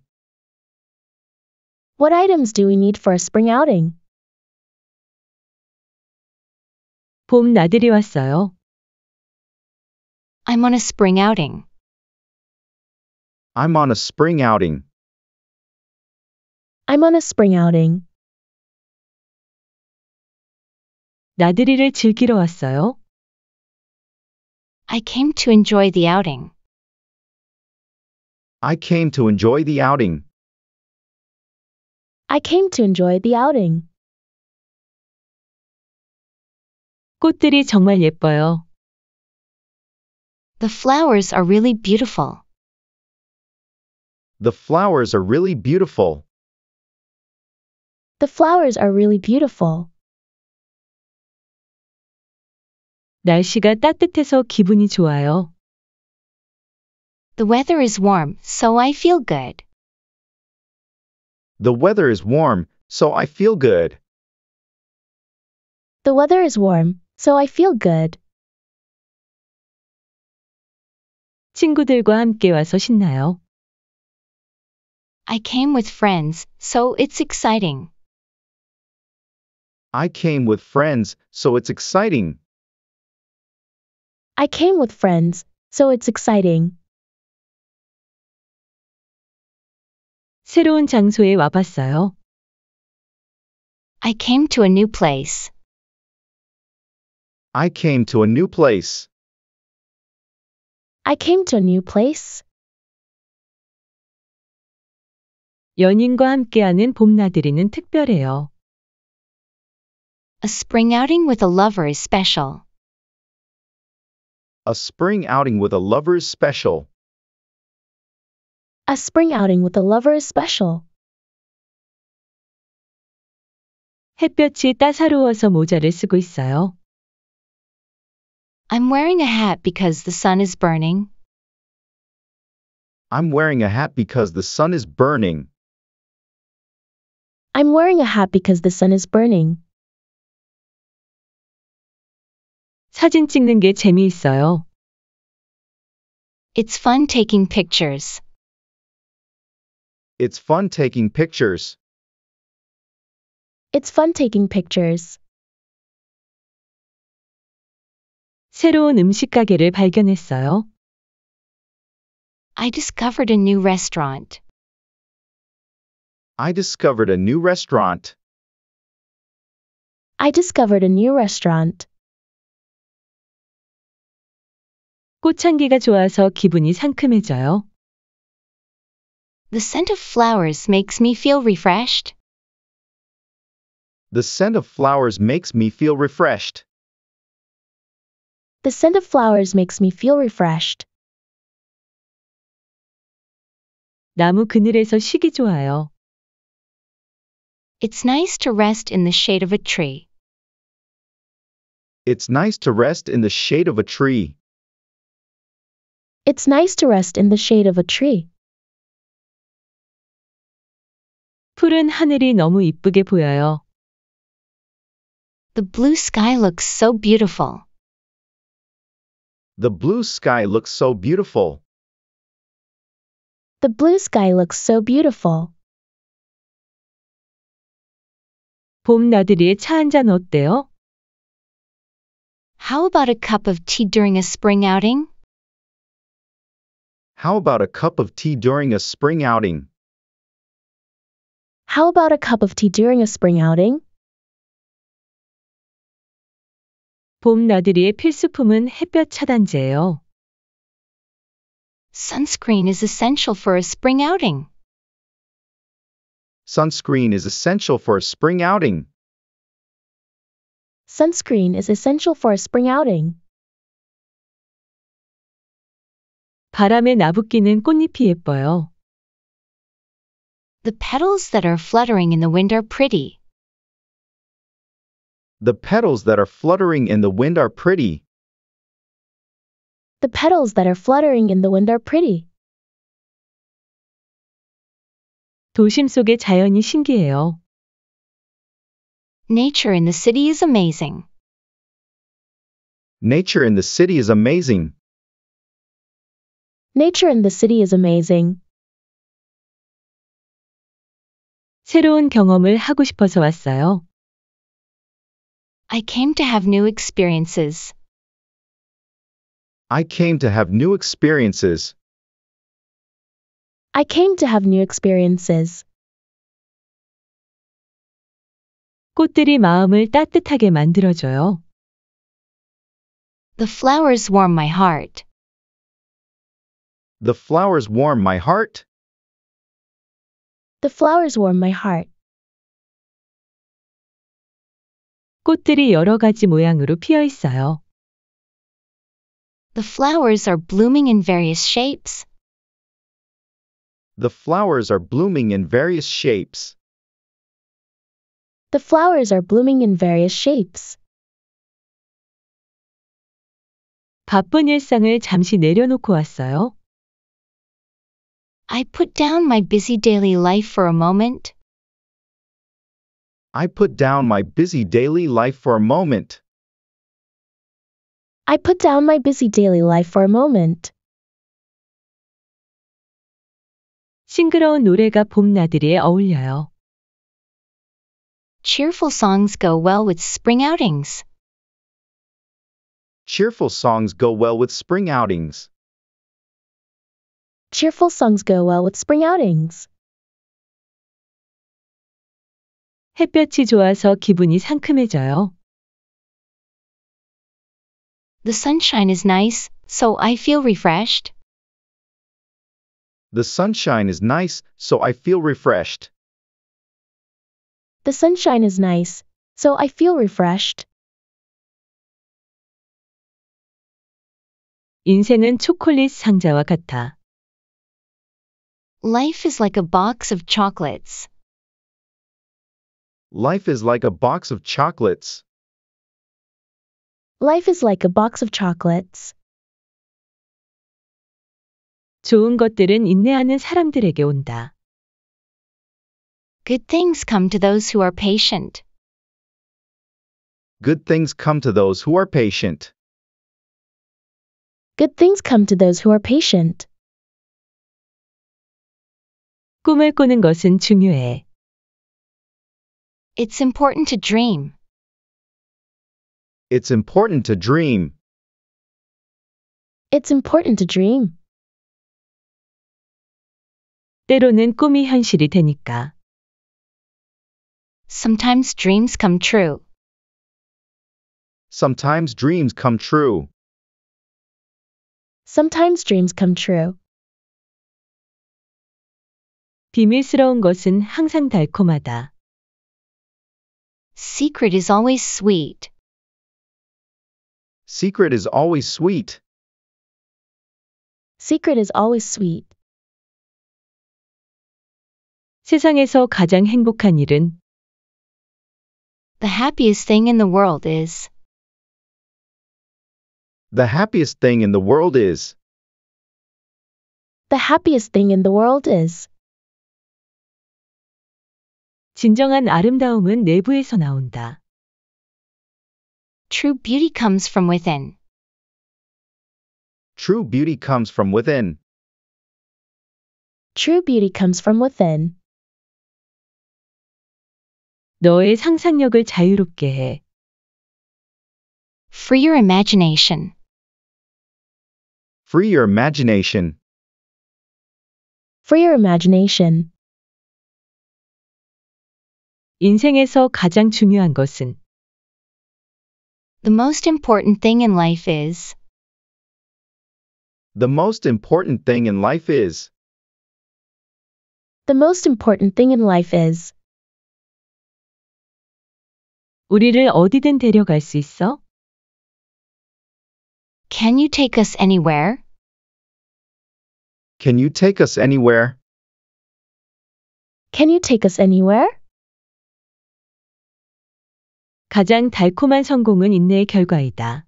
What items do we need for a spring outing? 봄 나들이 왔어요. I'm on a spring outing.
I'm on a spring outing.
I'm on a spring outing. 나들이를 즐기러 왔어요. I came to enjoy the outing.
I came to enjoy the outing.
I came to enjoy the outing. 꽃들이 정말 예뻐요. The flowers are really beautiful.
The flowers are really beautiful.
The flowers are really beautiful. 날씨가 따뜻해서 기분이 좋아요. The weather is warm, so I feel good.
The weather is warm, so I feel good.
The weather is warm, so I feel good. 친구들과 함께 와서 신나요. I came with friends, so it's exciting.
I came with friends, so it's exciting.
I came with friends, so it's exciting. 새로운 장소에 I came to a new place.
I came to a new place.
I came to a new place. 연인과 함께하는 봄나들이는 특별해요. A spring outing with a lover is special.
A spring outing with a lover is special.
A spring outing with a lover is special. 햇볕이 따사로워서 모자를 쓰고 있어요. I'm wearing a hat because the sun is burning.
I'm wearing a hat because the sun is burning.
I'm wearing a hat because the sun is burning. 사진 찍는 게 재미있어요. It's fun taking pictures.
It's fun taking pictures.
It's fun taking pictures. 새로운 음식 가게를 발견했어요. I discovered a new restaurant.
I discovered a new restaurant.
I discovered a new restaurant. 꽃향기가 좋아서 기분이 상큼해져요. The scent of flowers makes me feel refreshed.
The scent of flowers makes me feel refreshed.
The scent of flowers makes me feel refreshed. 나무 그늘에서 쉬기 좋아요. It's nice to rest in the shade of a tree.
It's nice to rest in the shade of a tree.
It's nice to rest in the shade of a tree. 푸른 하늘이 너무 이쁘게 보여요. The blue sky looks so beautiful.
The blue sky looks so beautiful.
The blue sky looks so beautiful. 봄 나들이에 차 어때요? How about a cup of tea during a spring
outing? How about a cup of tea during a spring outing?
How about a cup of tea during a spring outing? 봄 나들이의 필수품은 햇볕 차단제예요. Sunscreen is essential for a spring outing.
Sunscreen is essential for a spring outing.
Sunscreen is essential for a spring outing. 바람에 꽃잎이 예뻐요. The petals that are fluttering in the wind are pretty.
The petals that are fluttering in the wind are pretty.
The petals that are fluttering in the wind are pretty. 도심 속의 자연이 신기해요. Nature in the city is amazing.
Nature in the city is amazing.
Nature in the city is amazing. 새로운 경험을 하고 싶어서 왔어요. I came to have new experiences.
I came to have new experiences.
I came to have new experiences. 꽃들이 마음을 따뜻하게 만들어줘요. The flowers warm my heart.
The flowers warm my heart.
The flowers warm my heart. 꽃들이 여러 가지 모양으로 피어 있어요. The flowers are blooming in various shapes.
The flowers are blooming in various shapes.
The flowers are blooming in various shapes. 바쁜 일상을 잠시 내려놓고 왔어요. I put down my busy daily life for a moment.
I put down my busy daily life for a moment.
I put down my busy daily life for a moment. 싱그러운 노래가 어울려요. Cheerful songs go well with spring outings.
Cheerful songs go well with spring outings.
Cheerful songs go well with spring outings. 햇볕이 좋아서 기분이 상큼해져요. The sunshine is nice, so I feel refreshed.
The sunshine is nice, so I feel refreshed.
The sunshine is nice, so I feel refreshed. 인생은 초콜릿 상자와 같아. Life is like a box of chocolates.
Life is like a box of chocolates.
Life is like a box of chocolates. 좋은 것들은 인내하는 사람들에게 온다. Good things come to those who are patient.
Good things come to those who are patient.
Good things come to those who are patient. 꿈을 꾸는 것은 중요해. It's important to dream.
It's important to dream.
It's important to dream. 때로는 꿈이 현실이 되니까. Sometimes dreams come true.
Sometimes dreams come true.
Sometimes dreams come true. 비밀스러운 것은 항상 달콤하다. Secret is always sweet.
Secret is always sweet.
Secret is always sweet. 세상에서 가장 행복한 일은 The happiest thing in the world is
The happiest thing in the world is
The happiest thing in the world is 진정한 아름다움은 내부에서 나온다. True beauty comes from within.
True beauty comes from within.
True beauty comes from within. 너의 상상력을 자유롭게 해. Free your imagination.
Free your imagination.
Free your imagination. 인생에서 가장 중요한 것은 The most important thing in life is
The most important thing in life is
The most important thing in life is 우리를 어디든 데려갈 수 있어? Can you take us anywhere?
Can you take us anywhere?
Can you take us anywhere? 가장 달콤한 성공은 인내의 결과이다.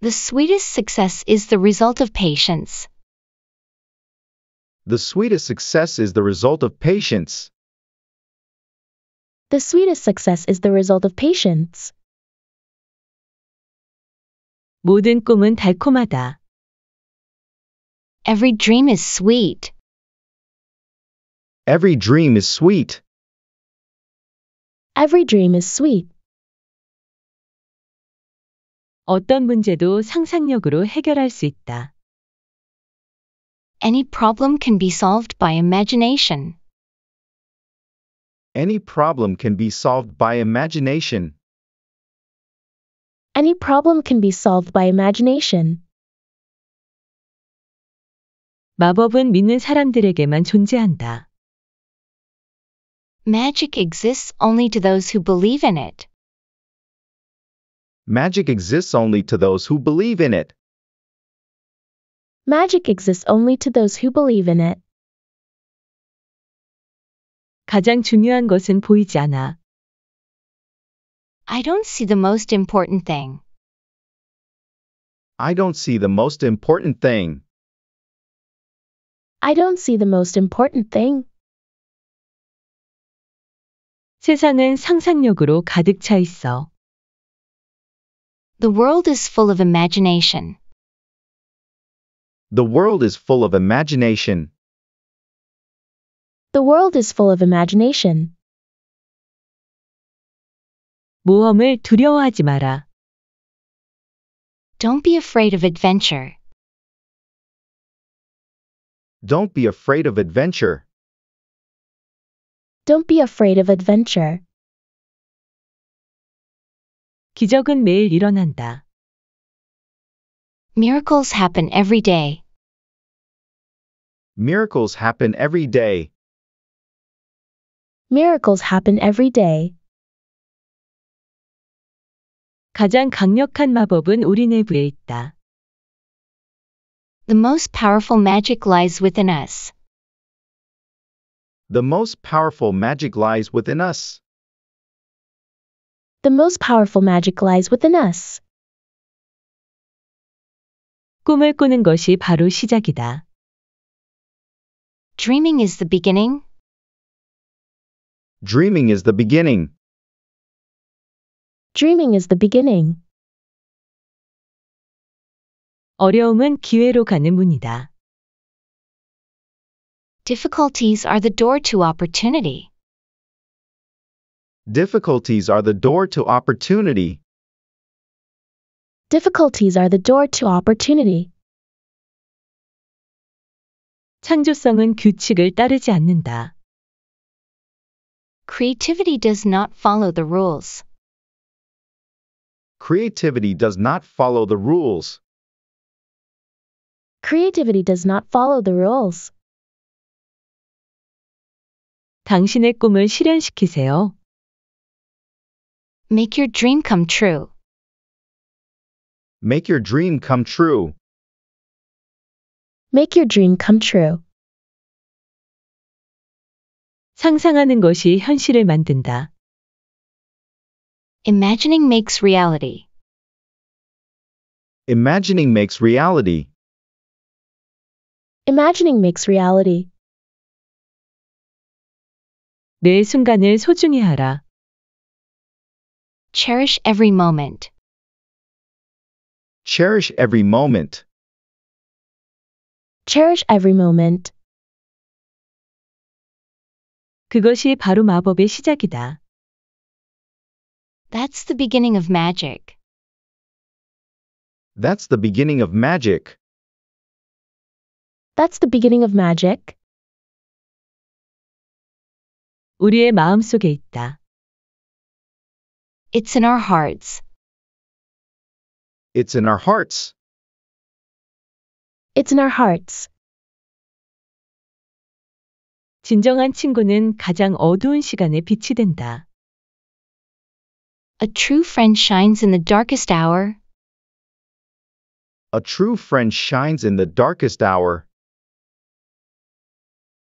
The sweetest success is the result of patience.
The sweetest success is the result of patience.
The sweetest success is the result of patience. 모든 꿈은 달콤하다. Every dream is sweet.
Every dream is sweet.
Every dream is sweet. 어떤 문제도 상상력으로 해결할 수 있다. Any problem can be solved by imagination.
Any problem can be solved by imagination.
Any problem can be solved by imagination. 마법은 믿는 사람들에게만 존재한다. Magic exists only to those who believe in
it. Magic exists only to those who believe in it.
Magic exists only to those who believe in it. 가장 중요한 것은 보이지 않아. I don't see the most important thing.
I don't see the most important thing.
I don't see the most important thing. 세상은 상상력으로 가득 차 있어. The world is full of imagination.
The world is full of imagination.
The world is full of imagination. 모험을 두려워하지 마라. Don't be afraid of adventure.
Don't be afraid of adventure.
Don't be afraid of adventure. 기적은 매일 일어난다. Miracles happen every day.
Miracles happen every day.
Miracles happen every day. 가장 강력한 마법은 우리 내부에 있다. The most powerful magic lies within us.
The most powerful magic lies within us.
The most powerful magic lies within us. 꿈을 꾸는 것이 바로 시작이다. Dreaming is the beginning,
Dreaming is the beginning.
Dreaming is the beginning. 어려움은 기회로 가는 문이다. Difficulties are the door to opportunity.
Difficulties are the door to opportunity.
Difficulties are the door to opportunity. 창조성은 규칙을 따르지 않는다. Creativity does not follow the rules.
Creativity does not follow the rules.
Creativity does not follow the rules. 당신의 꿈을 실현시키세요. Make your dream come true.
Make your dream come true.
Make your dream come true. 상상하는 것이 현실을 만든다. Imagining makes reality.
Imagining makes reality.
Imagining makes reality. 순간을 소중히 하라. Cherish every moment.
Cherish every moment.
Cherish every moment. 그것이 바로 마법의 시작이다. That's the beginning of magic.
That's the beginning of magic.
That's the beginning of magic. 우리의 있다. It's in our hearts.
It's in our hearts.
It's in our hearts. 진정한 친구는 가장 어두운 시간에 빛이 된다. A true friend shines in the darkest hour.
A true friend shines in the darkest hour.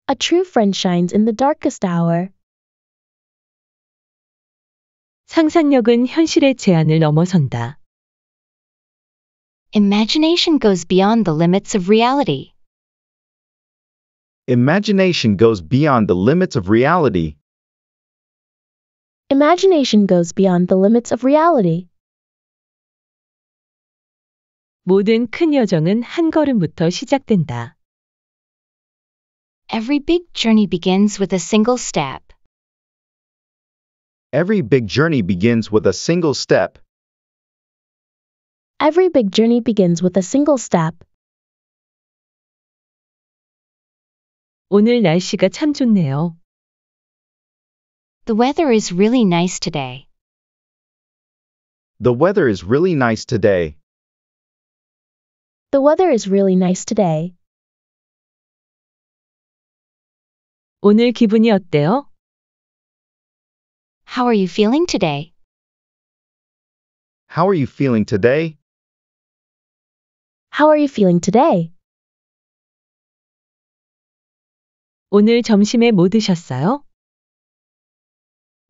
A true friend shines in the darkest hour. 상상력은 현실의 제한을 넘어선다. Imagination goes beyond the limits of reality.
Imagination goes beyond the limits of reality.
Imagination goes beyond the limits of reality. 모든 큰 여정은 한 걸음부터 시작된다. Every big journey begins with a single step.
Every big journey begins with a single step.
Every big journey begins with a single step. 오늘 날씨가 참 좋네요. The weather is really nice today.
The weather is really nice today.
The weather is really nice today. 오늘 기분이 어때요? How are you feeling today?
How are you feeling today?
How are you feeling today? 오늘 점심에 뭐 드셨어요?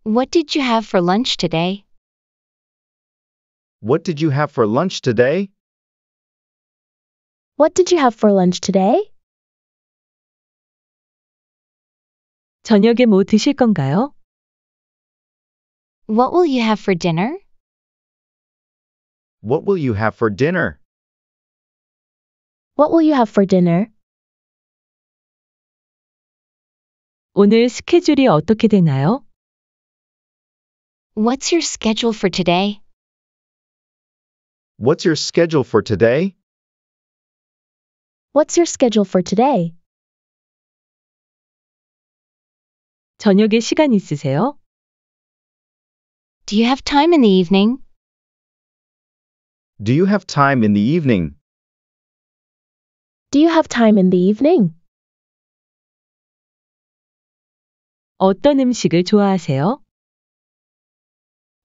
What did you have for lunch today?
What did you have for lunch today?
What did you have for lunch today? 저녁에 뭐 드실 건가요? What will you have for dinner?
What will you have for dinner?
What will you have for dinner? 오늘 스케줄이 어떻게 되나요? What's your schedule for today?
What's your schedule for today?
What's your schedule for today? 저녁에 시간 있으세요? Do you have time in the evening?
Do you have time in the evening?
Do you have time in the evening? 어떤 음식을 좋아하세요?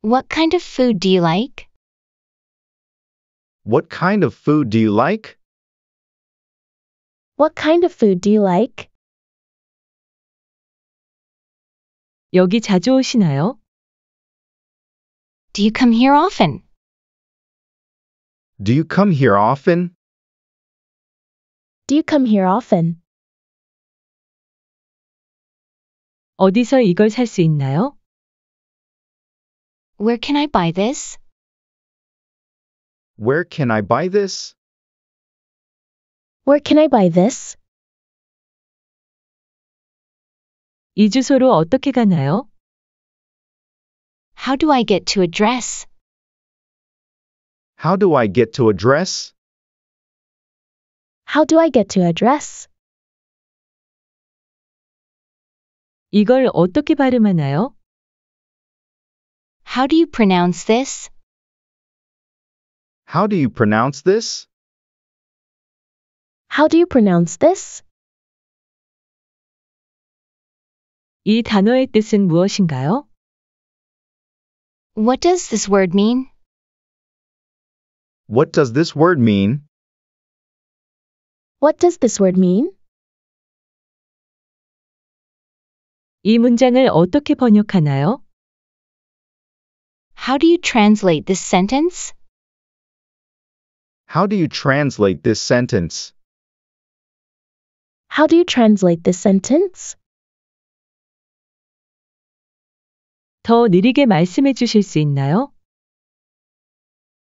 What kind of food do you like?
What kind of food do you like?
What kind of food do you like? 여기 자주 오시나요? Do you come here often?
Do you come here often?
Do you come here often? 어디서 이걸 살 있나요? Where can I buy this?
Where can I buy this?
Where can I buy this? 이 주소로 어떻게 가나요? How do I get to address?
How do I get to address?
How do I get to address? 이걸 어떻게 발음하나요? How do you pronounce this?
How do you pronounce this?
How do you pronounce this? 이 단어의 뜻은 무엇인가요? What does this word mean?
What does this word mean?
What does this word mean? 이 문장을 어떻게 번역하나요? How do you translate this sentence?
How do you translate this sentence?
How do you translate this sentence? 더 느리게 말씀해 주실 수 있나요?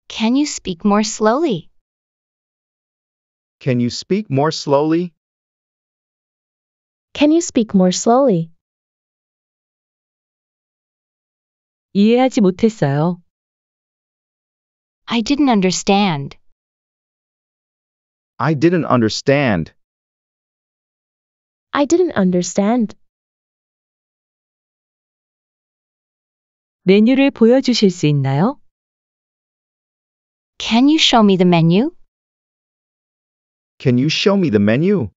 Can you speak more slowly?
Can you speak more slowly?
Can you speak more slowly? 이해하지 못했어요. I didn't understand.
I didn't understand.
I didn't understand. 메뉴를 보여주실 수 있나요? Can you show me the menu?
Can you show me the menu?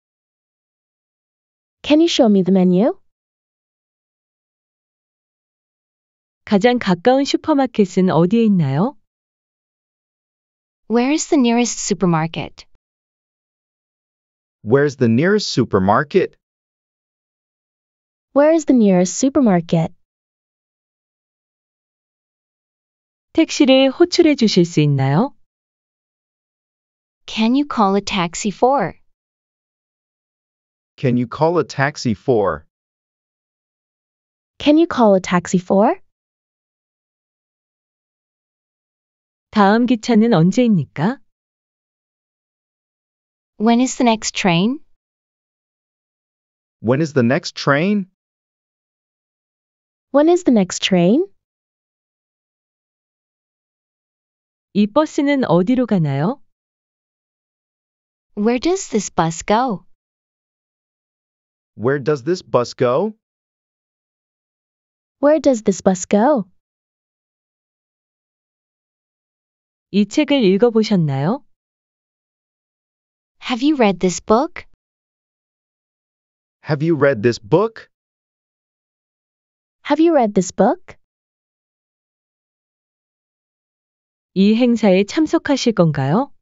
Can you show me the menu? 가장 가까운 슈퍼마켓은 어디에 있나요? Where is the nearest supermarket?
Where's the nearest supermarket?
Where's the nearest supermarket? 택시를 호출해 주실 수 있나요? Can you call a taxi for?
Can you call a taxi for?
Can you call a taxi for? 다음 기차는 언제입니까? When is the next train?
When is the next train?
When is the next train? 이 버스는 어디로 가나요? Where does this bus go?
Where does this bus go?
Where does this bus go? 이 책을 읽어보셨나요? Have you read this book?
Have you read this book?
Have you read this book? 이 행사에 참석하실 건가요?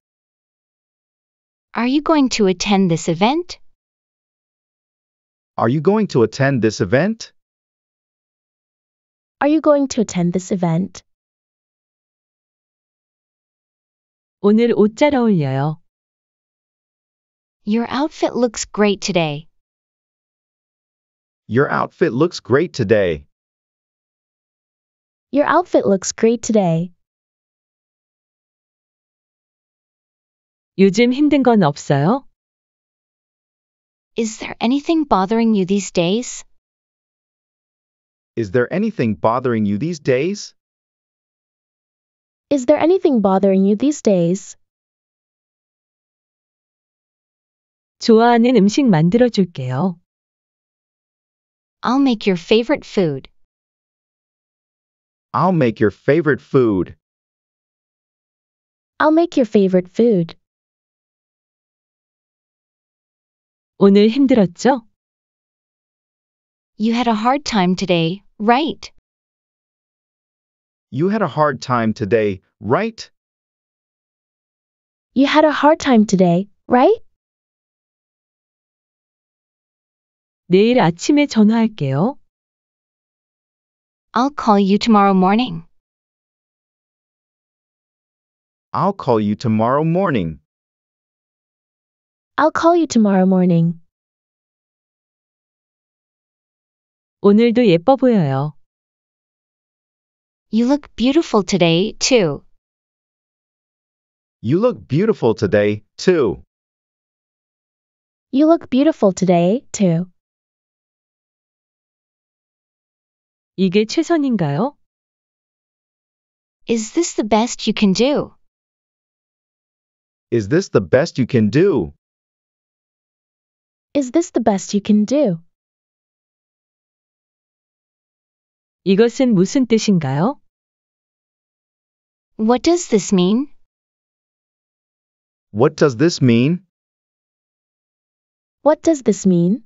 Are you going to attend this event?
Are you going to attend this event?
Are you going to attend this event? 오늘 어울려요. Your outfit looks great today.
Your outfit looks great today.
Your outfit looks great today. 요즘 힘든 건 없어요? Is there anything bothering you these days?
Is there anything bothering you these days?
Is there anything bothering you these days? 좋아하는 음식 만들어 줄게요. I'll make your favorite food.
I'll make your favorite food.
I'll make your favorite food. 오늘 힘들었죠? You had a hard time today, right?
You had a hard time today, right?
You had a hard time today, right? 내일 아침에 전화할게요. I'll call you tomorrow morning.
I'll call you tomorrow morning.
I'll call you tomorrow morning. 오늘도 예뻐 보여요. You look beautiful today, too.
You look beautiful today, too.
You look beautiful today, too. 이게 최선인가요? Is this the best you can do?
Is this the best you can do?
Is this the best you can do? 이것은 무슨 뜻인가요? What does this mean?
What does this mean?
What does this mean?